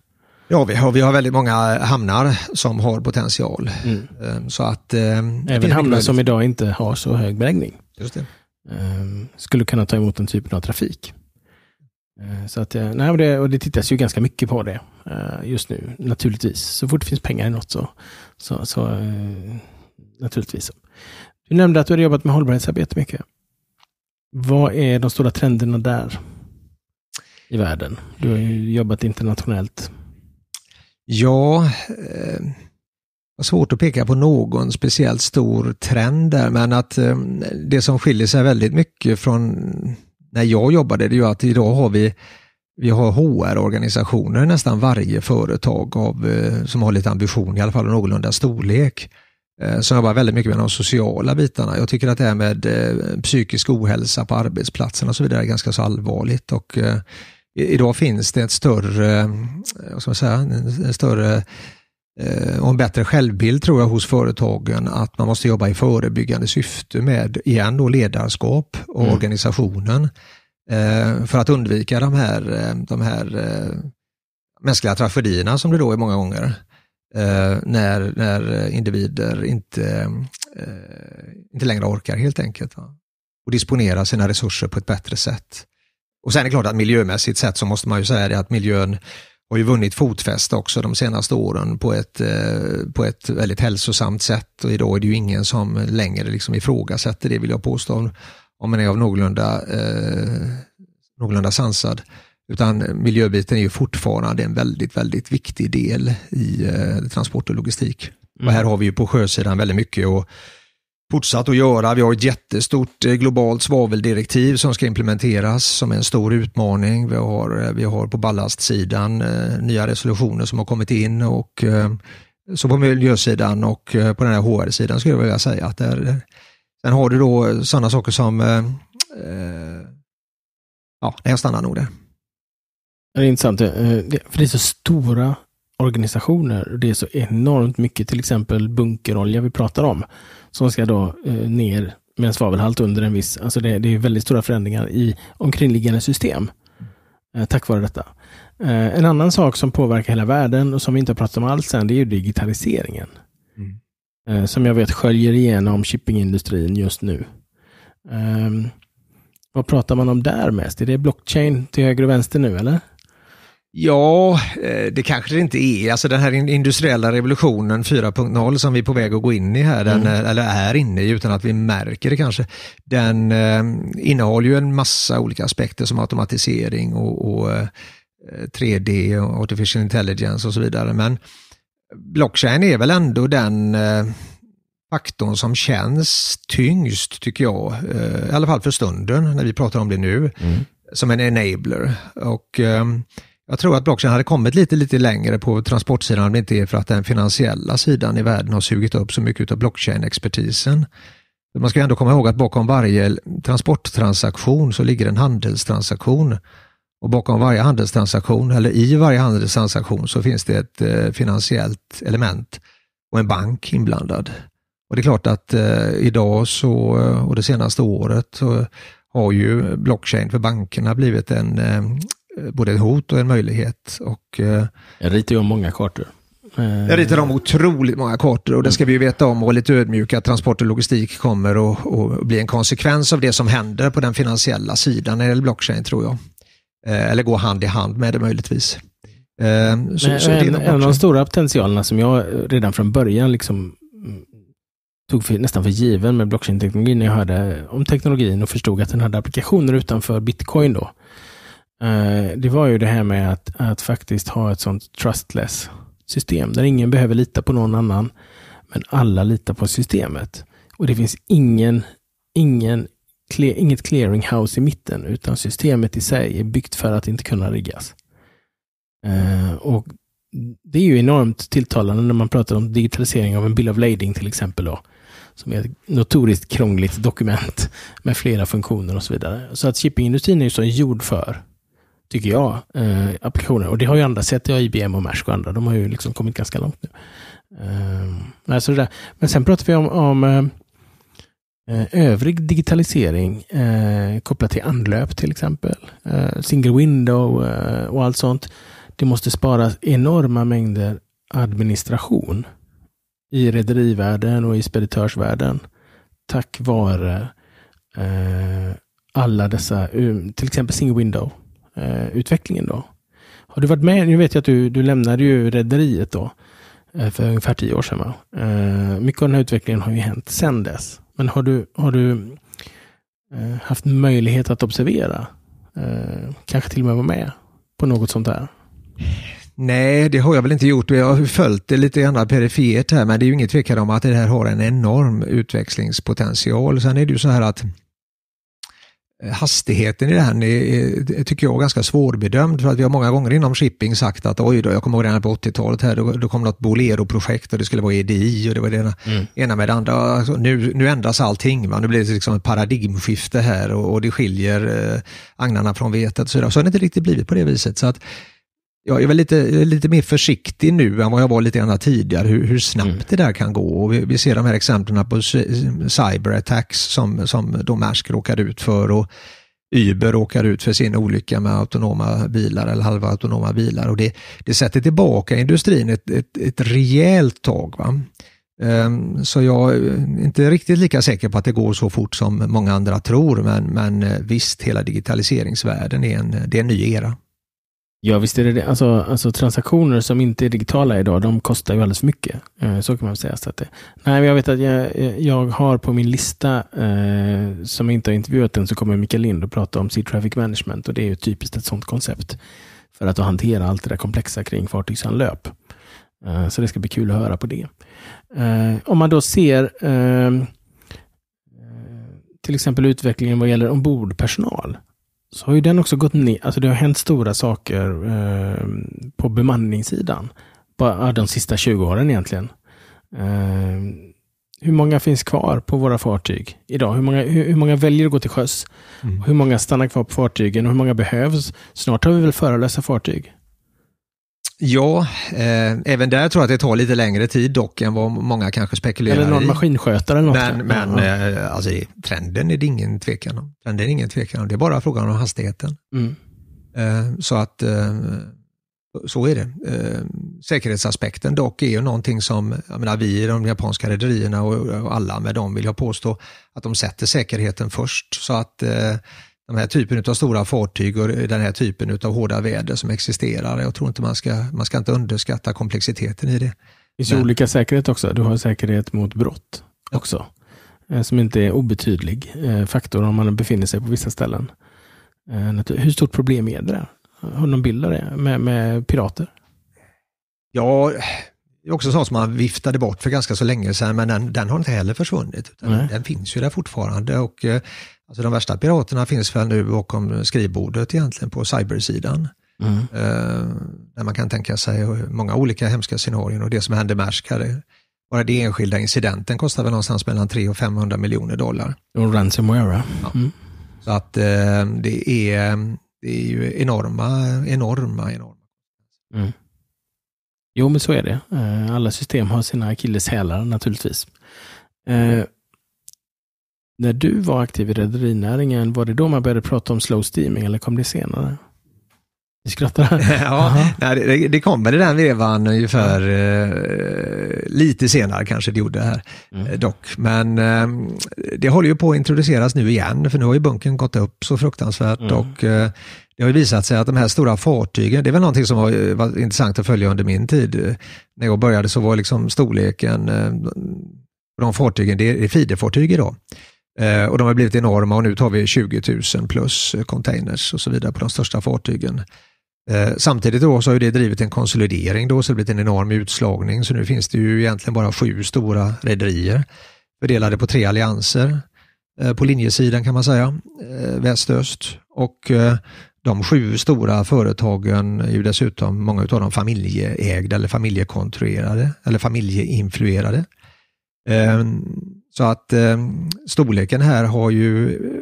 Ja, vi har, vi har väldigt många hamnar som har potential. Mm. Ehm, så att, ehm, Även hamnar som idag inte har så hög beläggning. Just det. Ehm, skulle kunna ta emot den typen av trafik. Så att, eh, nej, och, det, och det tittas ju ganska mycket på det eh, just nu, naturligtvis. Så fort det finns pengar i något så, så, så naturligtvis. Du nämnde att du hade jobbat med hållbarhetsarbete mycket. Vad är de stora trenderna där? I världen? Du har ju jobbat internationellt. Ja, eh, det eh, svårt att peka på någon speciellt stor trend där, men att eh, det som skiljer sig väldigt mycket från när jag jobbade, det är ju att idag har vi vi har HR-organisationer nästan varje företag av, eh, som har lite ambition i alla fall, någorlunda storlek. Eh, som jobbar väldigt mycket med de sociala bitarna. Jag tycker att det här med eh, psykisk ohälsa på arbetsplatsen och så vidare är ganska så allvarligt. Och, eh, idag finns det ett större, vad ska man säga, en större och en bättre självbild tror jag hos företagen att man måste jobba i förebyggande syfte med, igen då, ledarskap och mm. organisationen för att undvika de här, de här mänskliga tragedierna som det då är många gånger eh, när, när individer inte, eh, inte längre orkar helt enkelt. Va? Och disponera sina resurser på ett bättre sätt. Och sen är det klart att miljömässigt sett så måste man ju säga det att miljön har ju vunnit fotfäste också de senaste åren på ett, eh, på ett väldigt hälsosamt sätt och idag är det ju ingen som längre liksom ifrågasätter det vill jag påstå om man är av någorlunda, eh, någorlunda sansad utan miljöbiten är ju fortfarande en väldigt, väldigt viktig del i eh, transport och logistik. Mm. Och här har vi ju på sjösidan väldigt mycket och fortsatt att göra. Vi har ett jättestort eh, globalt svaveldirektiv som ska implementeras som är en stor utmaning. Vi har, eh, vi har på ballastsidan eh, nya resolutioner som har kommit in och så på miljösidan och på den här HR-sidan skulle jag vilja säga att där, sen har du då sådana saker som, ja, jag stannar nog där. Det är intressant, eh, för det är så stora organisationer. Det är så enormt mycket, till exempel bunkerolja vi pratar om, som ska då eh, ner med en svavelhalt under en viss, alltså det, det är väldigt stora förändringar i omkringliggande system eh, tack vare detta. En annan sak som påverkar hela världen och som vi inte har pratat om alls än, det är ju digitaliseringen. Mm. Som jag vet sköljer igenom shippingindustrin just nu. Ehm, vad pratar man om där mest? Är det blockchain till höger och vänster nu eller? Ja, eh, det kanske det inte är. Alltså den här industriella revolutionen 4.0 som vi är på väg att gå in i här, mm. den, eh, eller är inne i utan att vi märker det kanske, den eh, innehåller ju en massa olika aspekter som automatisering och, och eh, 3D och artificial intelligence och så vidare. Men blockchain är väl ändå den eh, faktorn som känns tyngst tycker jag, eh, i alla fall för stunden när vi pratar om det nu, mm. som en enabler. Och ehm, jag tror att blockchain hade kommit lite, lite längre på transportsidan om det inte är för att den finansiella sidan i världen har sugit upp så mycket av blockchain-expertisen. Man ska ändå komma ihåg att bakom varje transporttransaktion så ligger en handelstransaktion. Och bakom varje handelstransaktion, eller i varje handelstransaktion, så finns det ett eh, finansiellt element och en bank inblandad. Och Det är klart att eh, idag så, eh, och det senaste året så har ju blockchain för bankerna blivit en eh, Eh, både ett hot och en möjlighet. Och, eh, jag ritar ju om många kartor. Eh, jag ritar om otroligt många kartor och det ska vi ju veta om och vara lite ödmjuka att transport och logistik kommer att, bli en konsekvens av det som händer på den finansiella sidan när det gäller blockchain tror jag. Eh, eller gå hand i hand med det möjligtvis. Eh, så, Men, så en, en av de stora potentialerna som jag redan från början liksom mm, tog för, nästan för given med blockchain-teknologin när jag hörde om teknologin och förstod att den hade applikationer utanför bitcoin då. Eh, det var ju det här med att, att faktiskt ha ett sånt trustless system där ingen behöver lita på någon annan. Men alla litar på systemet. Och det finns ingen, ingen, inget clearinghouse i mitten utan systemet i sig är byggt för att inte kunna riggas. Uh, och det är ju enormt tilltalande när man pratar om digitalisering av en bill of lading till exempel. Då, som är ett notoriskt krångligt dokument med flera funktioner och så vidare. Så att shippingindustrin är ju så gjord för tycker jag, eh, applikationer. Och det har ju andra sett, det har IBM och Maersk och andra, de har ju liksom kommit ganska långt nu. Eh, alltså det där. Men sen pratar vi om, om eh, eh, övrig digitalisering eh, kopplat till anlöp till exempel. Eh, single window eh, och allt sånt. Det måste sparas enorma mängder administration i rederivärlden och i speditörsvärlden tack vare eh, alla dessa, till exempel single window eh, utvecklingen då. Har du varit med? Nu vet jag att du, du lämnade ju rederiet då eh, för ungefär tio år sedan. Va? Eh, mycket av den här utvecklingen har ju hänt sedan dess. Men har du, har du eh, haft möjlighet att observera? Eh, kanske till och med vara med på något sånt där? Nej, det har jag väl inte gjort. Jag har följt det lite grann perifert här, men det är ju inget tvekan om att det här har en enorm utväxlingspotential. Sen är det ju så här att Eh, hastigheten i den är, tycker jag, ganska svårbedömd. För att vi har många gånger inom shipping sagt att oj då, jag kommer ihåg redan på 80-talet här, då, då kom något Bolero-projekt och det skulle vara EDI och det var det ena, mm. ena med det andra. Alltså, nu, nu ändras allting, va? nu blir det liksom ett paradigmskifte här och, och det skiljer eh, agnarna från vetet. Och så, där. så har det inte riktigt blivit på det viset. Så att jag är väl lite, lite mer försiktig nu än vad jag var lite grann tidigare hur, hur snabbt mm. det där kan gå. Och vi, vi ser de här exemplen på cyberattacks som, som då Maersk råkade ut för och Uber råkade ut för sin olycka med autonoma bilar eller halva autonoma bilar. Och det, det sätter tillbaka industrin ett, ett, ett rejält tag. Va? Ehm, så jag är inte riktigt lika säker på att det går så fort som många andra tror, men, men eh, visst, hela digitaliseringsvärlden är en, det är en ny era. Ja, visst är det det. Alltså, alltså, transaktioner som inte är digitala idag, de kostar ju alldeles för mycket. Eh, så kan man säga. Så att det, nej, jag vet att jag, jag har på min lista, eh, som jag inte har intervjuat än, så kommer Mikael Lind och prata om Sea Traffic Management och det är ju typiskt ett sådant koncept för att hantera allt det där komplexa kring fartygsanlöp. Eh, så det ska bli kul att höra på det. Eh, om man då ser eh, till exempel utvecklingen vad gäller ombordpersonal så har ju den också gått ner. Alltså det har hänt stora saker eh, på bemanningssidan. Bara de sista 20 åren egentligen. Eh, hur många finns kvar på våra fartyg idag? Hur många, hur, hur många väljer att gå till sjöss? Mm. Hur många stannar kvar på fartygen och hur många behövs? Snart har vi väl förarlösa fartyg? Ja, eh, även där tror jag att det tar lite längre tid dock än vad många kanske spekulerar Eller någon i. maskinskötare eller något. Men, men eh, alltså, trenden är det ingen tvekan om. Trenden är ingen tvekan om. Det är bara frågan om hastigheten. Mm. Eh, så att eh, så är det. Eh, säkerhetsaspekten dock är ju någonting som, jag menar vi i de japanska rederierna och alla med dem vill jag påstå, att de sätter säkerheten först. Så att eh, den här typen av stora fartyg och den här typen av hårda väder som existerar. Jag tror inte man ska, man ska inte underskatta komplexiteten i det. Det finns ju olika säkerhet också. Du har säkerhet mot brott också, ja. Eh, som inte är obetydlig eh, faktor om man befinner sig på vissa ställen. Eh, hur stort problem är det? Där? Har du någon bild av det med, med pirater? Ja, det är också sånt som man viftade bort för ganska så länge sedan, men den, den har inte heller försvunnit. Den, den, finns ju där fortfarande och Alltså de värsta piraterna finns väl nu bakom skrivbordet egentligen på cybersidan. Mm. Eh, där man kan tänka sig många olika hemska scenarion och det som hände med här, bara den enskilda incidenten kostar väl någonstans mellan 300 och 500 miljoner dollar. Och ransomware, ja. Mm. Så att eh, det, är, det är ju enorma, enorma, enorma. Mm. Jo, men så är det. Eh, alla system har sina akilleshälar naturligtvis. När du var aktiv i rederinäringen, var det då man började prata om slow steaming eller kom det senare? Vi skrattar. ja, nej, det, det kom väl i den vevan ungefär eh, lite senare kanske det gjorde här mm. Eh, dock. Men eh, det håller ju på att introduceras nu igen för nu har ju bunkern gått upp så fruktansvärt mm. och eh, det har ju visat sig att de här stora fartygen, det är väl någonting som har eh, varit intressant att följa under min tid. Eh, när jag började så var liksom storleken på de fartygen, det är feederfartyg idag. Eh, och de har blivit enorma och nu tar vi 20 000 plus containers och så vidare på de största fartygen. Eh, samtidigt då så har det drivit en konsolidering då, så det har blivit en enorm utslagning. Så nu finns det ju egentligen bara sju stora rederier fördelade på tre allianser eh, på linjesidan kan man säga, väst-öst. Och de sju stora företagen är ju dessutom många av dem familjeägda eller familjekontrollerade eller familjeinfluerade. Så att eh, storleken här har ju eh,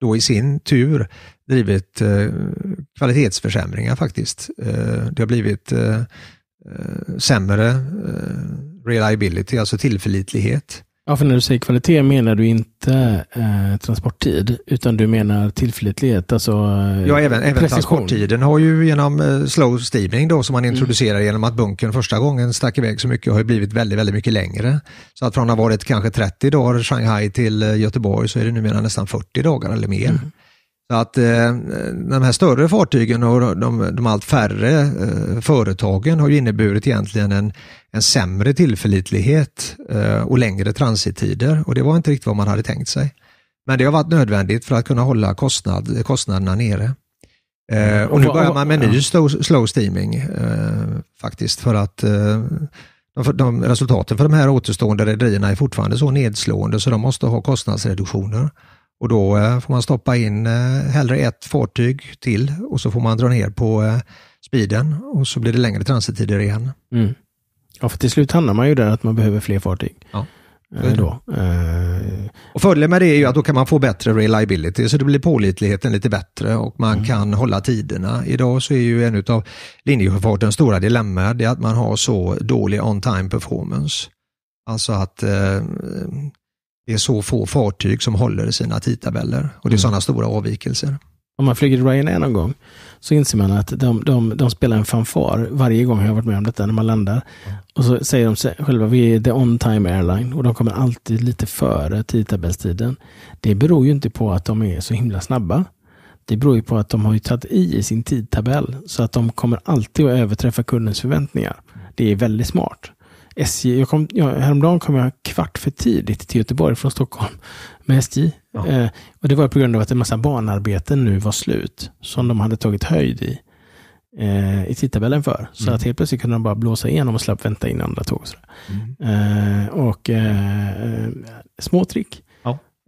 då i sin tur drivit eh, kvalitetsförsämringar faktiskt. Eh, det har blivit eh, eh sämre eh, reliability, alltså tillförlitlighet. Ja, för när du säger kvalitet menar du inte eh, transporttid, utan du menar tillförlitlighet, alltså eh, Ja, även, även transporttiden har ju genom eh, slow steaming då som man mm. introducerar mm. genom att bunkern första gången stack iväg så mycket har ju blivit väldigt, väldigt mycket längre. Så att från att ha varit kanske 30 dagar Shanghai till eh, Göteborg så är det numera nästan 40 dagar eller mer. Mm. Så att eh, de här större fartygen och de, de allt färre eh, företagen har inneburit egentligen en, en sämre tillförlitlighet eh, och längre transittider och det var inte riktigt vad man hade tänkt sig. Men det har varit nödvändigt för att kunna hålla kostnad, kostnaderna nere. Eh, och nu börjar man med ny slow, slow steaming eh, faktiskt för att eh, de, de, resultaten för de här återstående rederierna är fortfarande så nedslående så de måste ha kostnadsreduktioner. Och då eh, får man stoppa in eh, hellre ett fartyg till och så får man dra ner på eh, speeden och så blir det längre transittider igen. Mm. Ja, för till slut hamnar man ju där att man behöver fler fartyg. Ja. Då. Och fördelen med det är ju att då kan man få bättre reliability, så det blir pålitligheten lite bättre och man mm. kan hålla tiderna. Idag så är ju en av linjesjöfartens stora dilemma det är att man har så dålig on time performance. Alltså att eh, det är så få fartyg som håller sina tidtabeller och det är mm. sådana stora avvikelser. Om man flyger Ryanair någon gång så inser man att de, de, de spelar en fanfar varje gång jag har varit med om detta när man landar. Och så säger de själva, vi är the on time airline och de kommer alltid lite före tidtabellstiden. Det beror ju inte på att de är så himla snabba. Det beror ju på att de har ju tagit i i sin tidtabell så att de kommer alltid att överträffa kundens förväntningar. Det är väldigt smart. SJ. Jag kom, ja, häromdagen kom jag kvart för tidigt till Göteborg från Stockholm med SJ. Ja. Eh, och det var på grund av att en massa banarbeten nu var slut, som de hade tagit höjd i eh, i tidtabellen för. Så mm. att helt plötsligt kunde de bara blåsa igenom och slapp vänta in andra tåg. Mm. Eh, och eh, små trick.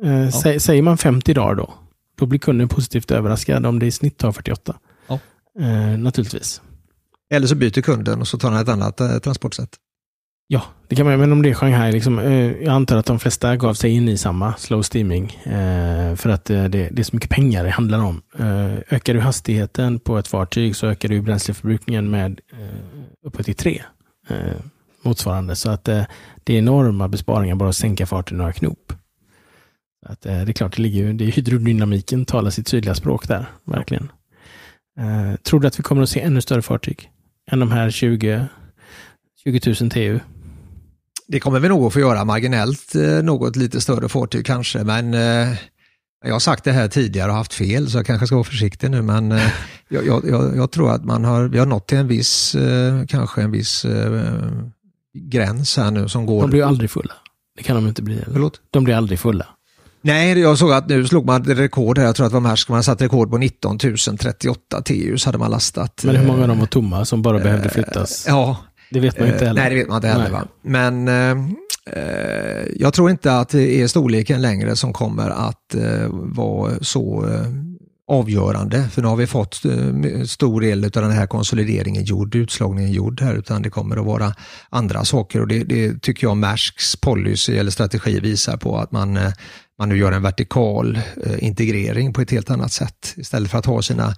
Eh, ja. Sä, säger man 50 dagar då, då blir kunden positivt överraskad om det i snitt tar 48. Eh, naturligtvis. Eller så byter kunden och så tar han ett annat transportsätt. Ja, det kan man men om det är Shanghai, liksom, eh, jag antar att de flesta gav sig in i samma slow steaming. Eh, för att eh, det, det är så mycket pengar det handlar om. Eh, ökar du hastigheten på ett fartyg så ökar du bränsleförbrukningen med eh, uppåt till tre eh, motsvarande. Så att eh, det är enorma besparingar bara att sänka farten några knop. Att, det är klart, det, ligger ju, det är hydrodynamiken talar sitt tydliga språk där, verkligen. tror du att vi kommer att se ännu större fartyg än de här 20 20 000 TU det kommer vi nog att få göra marginellt, eh, något lite större fartyg kanske, men eh, jag har sagt det här tidigare och haft fel, så jag kanske ska vara försiktig nu, men eh, jag, jag, jag, tror att man har, vi har nått till en viss, kanske en viss gräns här nu som går... De blir aldrig fulla. Det kan de inte bli. Eller? Förlåt? De blir aldrig fulla. Nej, jag såg att nu slog man rekord här. Jag tror att det var Maersk. Man satte rekord på 19 038 TEUs hade man lastat. Men hur många av dem var tomma som bara behövde flyttas? Ja, det vet man inte eh, heller. Nej, det vet man inte heller. Men eh, eh, jag tror inte att det är storleken längre som kommer att eh, vara så eh, avgörande. För nu har vi fått eh, stor del av den här konsolideringen gjord, utslagningen gjord här, utan det kommer att vara andra saker. Och det, det tycker jag Maersks policy eller strategi visar på att man man nu gör en vertikal integrering på ett helt annat sätt. Istället för att ha sina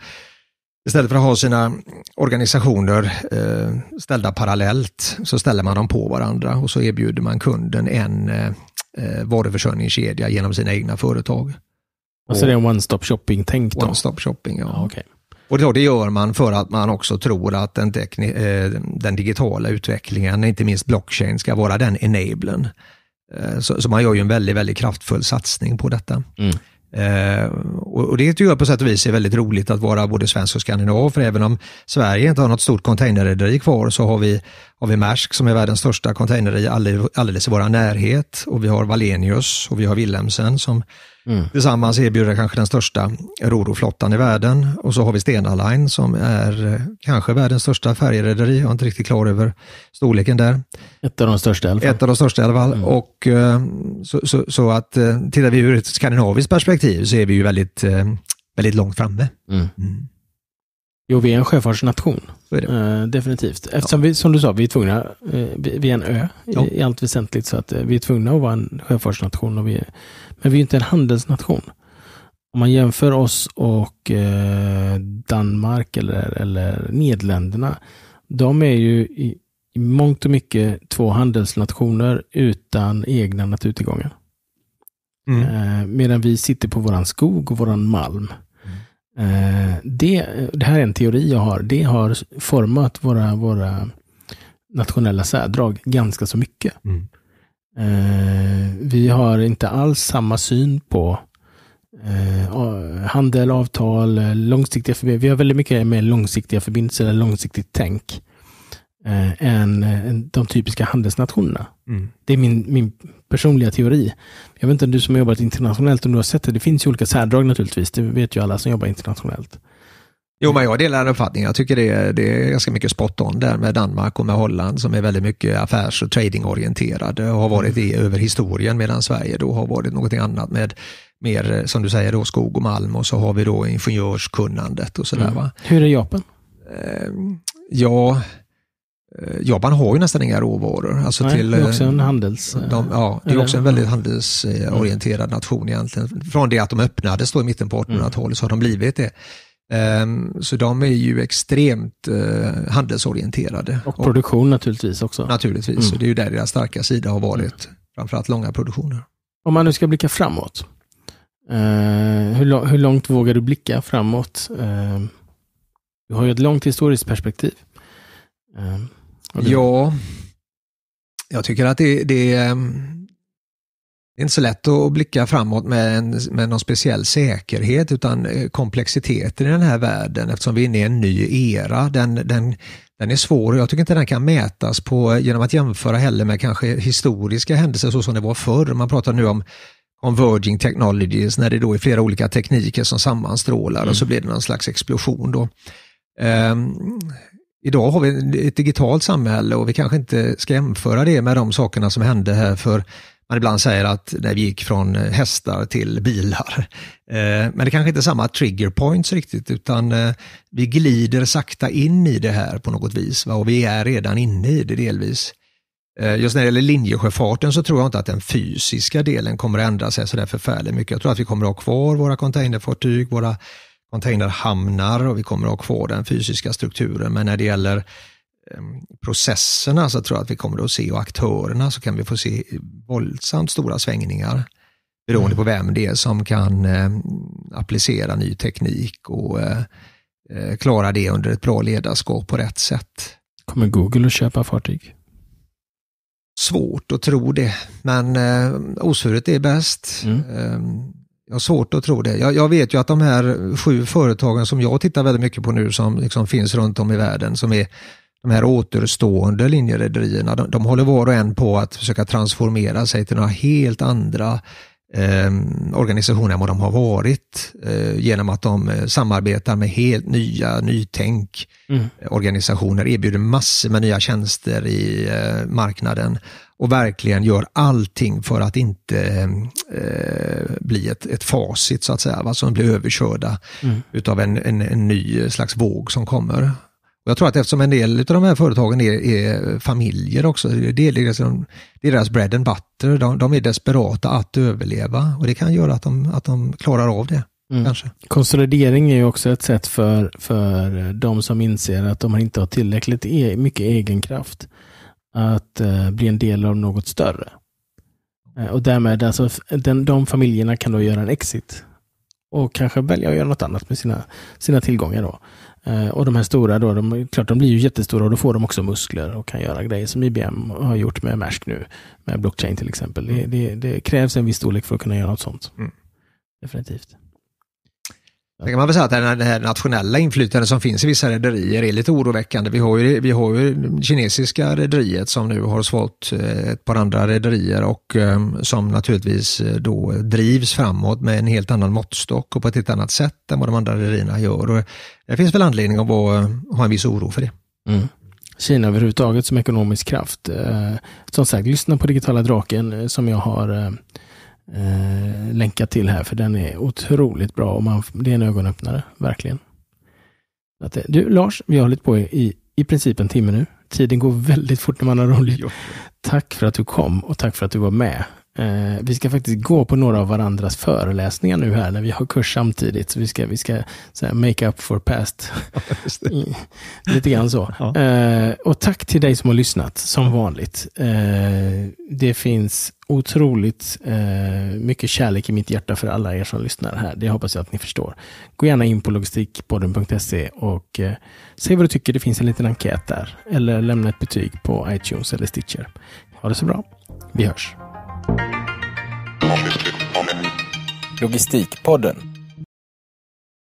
Istället för att ha sina organisationer eh, ställda parallellt så ställer man dem på varandra och så erbjuder man kunden en eh, eh varuförsörjningskedja genom sina egna företag. Alltså det är en one-stop shopping-tänk? One-stop shopping, ja. Ah, okay. Och det gör man för att man också tror att den, eh, den digitala utvecklingen, inte minst blockchain, ska vara den enablen. Eh, så, så, man gör ju en väldigt, väldigt kraftfull satsning på detta. Mm. Eh, och, det tycker jag på sätt och vis är väldigt roligt att vara både svensk och skandinav, för även om Sverige inte har något stort containerrederi kvar så har vi, har vi Maersk som är världens största containerrederi alldeles i vår närhet och vi har Valenius och vi har Wilhelmsen som Mm. Tillsammans erbjuder kanske den största roroflottan i världen. Och så har vi Stena Line som är eh, kanske världens största färjerederi. Jag är inte riktigt klar över storleken där. Ett av de största i alla fall. Ett av de största i alla fall. Mm. Och, eh, så, så, så, att eh, tittar vi ur ett skandinaviskt perspektiv så är vi ju väldigt, väldigt långt framme. Mm. mm. Jo, vi är en sjöfartsnation. Är eh, definitivt. Eftersom ja. vi, som du sa, vi är tvungna, eh, vi, vi är en ö ja. i, i, allt väsentligt, så att eh, vi är tvungna att vara en sjöfartsnation och vi är men vi är inte en handelsnation. Om man jämför oss och eh, Danmark eller, eller Nederländerna. De är ju i, i mångt och mycket två handelsnationer utan egna naturtillgångar. Mm. Eh, medan vi sitter på våran skog och våran malm. Eh, det, det här är en teori jag har. Det har format våra, våra nationella särdrag ganska så mycket. Mm. Eh, vi har inte alls samma syn på eh, handel, avtal, eh, långsiktiga förbindelser. Vi har väldigt mycket mer långsiktiga förbindelser, eller långsiktigt tänk, eh, än eh, de typiska handelsnationerna. Mm. Det är min, min personliga teori. Jag vet inte, om du som har jobbat internationellt, om du har sett det, det finns ju olika särdrag naturligtvis. Det vet ju alla som jobbar internationellt. Jo, men jag delar den uppfattningen. Jag tycker det är, det är ganska mycket spot on där med Danmark och med Holland som är väldigt mycket affärs och tradingorienterade och har mm. varit det över historien medan Sverige då har varit något annat med mer, som du säger, då, skog och malm och så har vi då ingenjörskunnandet och sådär. Mm. Hur är Japan? Ehm, ja, eh, Japan har ju nästan inga råvaror. Alltså Nej, till, det är eh, också en handels... De, ja, det är eh, också en väldigt handelsorienterad nation egentligen. Från det att de öppnades då i mitten på 1800-talet mm. så har de blivit det. Ehm, så de är ju extremt eh, handelsorienterade. Och produktion och, naturligtvis också. Naturligtvis, mm. och det är ju där deras starka sida har mm. varit. Mm. Framförallt långa produktioner. Om man nu ska blicka framåt, eh, hur, långt vågar du blicka framåt? Ehm, du har ju ett långt historiskt perspektiv. Ehm, ja, jag tycker att det, det är det är inte så lätt att blicka framåt med, en, med någon speciell säkerhet utan eh, komplexiteten i den här världen eftersom vi är inne i en ny era. Den, den, den är svår och jag tycker inte den kan mätas på, eh, genom att jämföra heller med kanske historiska händelser så som det var förr. Man pratar nu om converging technologies när det då är flera olika tekniker som sammanstrålar mm. och så blir det någon slags explosion. då. Um, idag har vi ett digitalt samhälle och vi kanske inte ska jämföra det med de sakerna som hände här för man ibland säger att när vi gick från eh, hästar till bilar. Eh, men det kanske inte är samma trigger points riktigt, utan eh, vi glider sakta in i det här på något vis. Och vi är redan inne i det delvis. Just när det gäller linjesjöfarten så tror jag inte att den fysiska delen kommer att ändra sig sådär förfärligt mycket. Jag tror att vi kommer att ha kvar våra containerfartyg, våra containerhamnar och vi kommer att ha kvar den fysiska strukturen. Men när det gäller Eh, processerna så tror jag att vi kommer att se och aktörerna så kan vi få se våldsamt stora svängningar beroende på mm. vem det är som kan eh, applicera ny teknik och eh, eh, klara det under ett bra ledarskap på rätt sätt. Kommer Google att köpa fartyg? Svårt att tro det, men eh, osuret är bäst. Mm. Eh, jag har svårt att tro det. Jag, jag, vet ju att de här sju företagen som jag tittar väldigt mycket på nu som liksom finns runt om i världen som är de här återstående linjerederierna, de, de håller var och en på att försöka transformera sig till några helt andra eh, organisationer än vad de har varit eh, genom att de eh, samarbetar med helt nya nytänk mm. Eh, organisationer, erbjuder massor med nya tjänster i eh, marknaden och verkligen gör allting för att inte eh, bli ett, ett facit så att säga, va? som blir överkörda mm. utav en, en, en ny slags våg som kommer. Och jag tror att eftersom en del av de här företagen är, är familjer också, det är liksom deras bread and butter, de, de, är desperata att överleva och det kan göra att de, att de klarar av det. Mm. Kanske. Konsolidering är ju också ett sätt för, för de som inser att de inte har tillräckligt e mycket egenkraft att eh, bli en del av något större. Eh, och därmed, alltså, den, de familjerna kan då göra en exit och kanske välja att göra något annat med sina, sina tillgångar. då. Eh, och de här stora då, de, klart de blir ju jättestora och då får de också muskler och kan göra grejer som IBM har gjort med Maersk nu, med blockchain till exempel. Det, mm. det, det krävs en viss storlek för att kunna göra något sånt. Mm. Definitivt. Det kan man väl säga att det här nationella inflytandet som finns i vissa rederier är lite oroväckande. Vi har ju, vi har ju kinesiska rederiet som nu har svalt eh, ett par andra rederier och ehm, som naturligtvis eh, då drivs framåt med en helt annan måttstock och på ett helt annat sätt än vad de andra rederierna gör. Och eh, det finns väl anledning att ha en viss oro för det. Mm. Kina överhuvudtaget som ekonomisk kraft. Som sagt, lyssna på Digitala Draken som jag har eh, länka till här, för den är otroligt bra och man, det är en ögonöppnare, verkligen. Att, eh, du Lars, vi har hållit på i, i, i princip en timme nu. Tiden går väldigt fort när man har roligt. Tack för att du kom och tack för att du var med. Eh, vi ska faktiskt gå på några av varandras föreläsningar nu här när vi har kurs samtidigt. Så vi ska, vi ska här, make up for past. Lite grann så. Ja. Eh, och tack till dig som har lyssnat, som vanligt. Eh, det finns otroligt eh, mycket kärlek i mitt hjärta för alla er som lyssnar här. Det hoppas jag att ni förstår. Gå gärna in på logistikpodden.se och eh, se vad du tycker. Det finns en liten enkät där. Eller lämna ett betyg på iTunes eller Stitcher. Ha det så bra. Vi hörs. Logistikpodden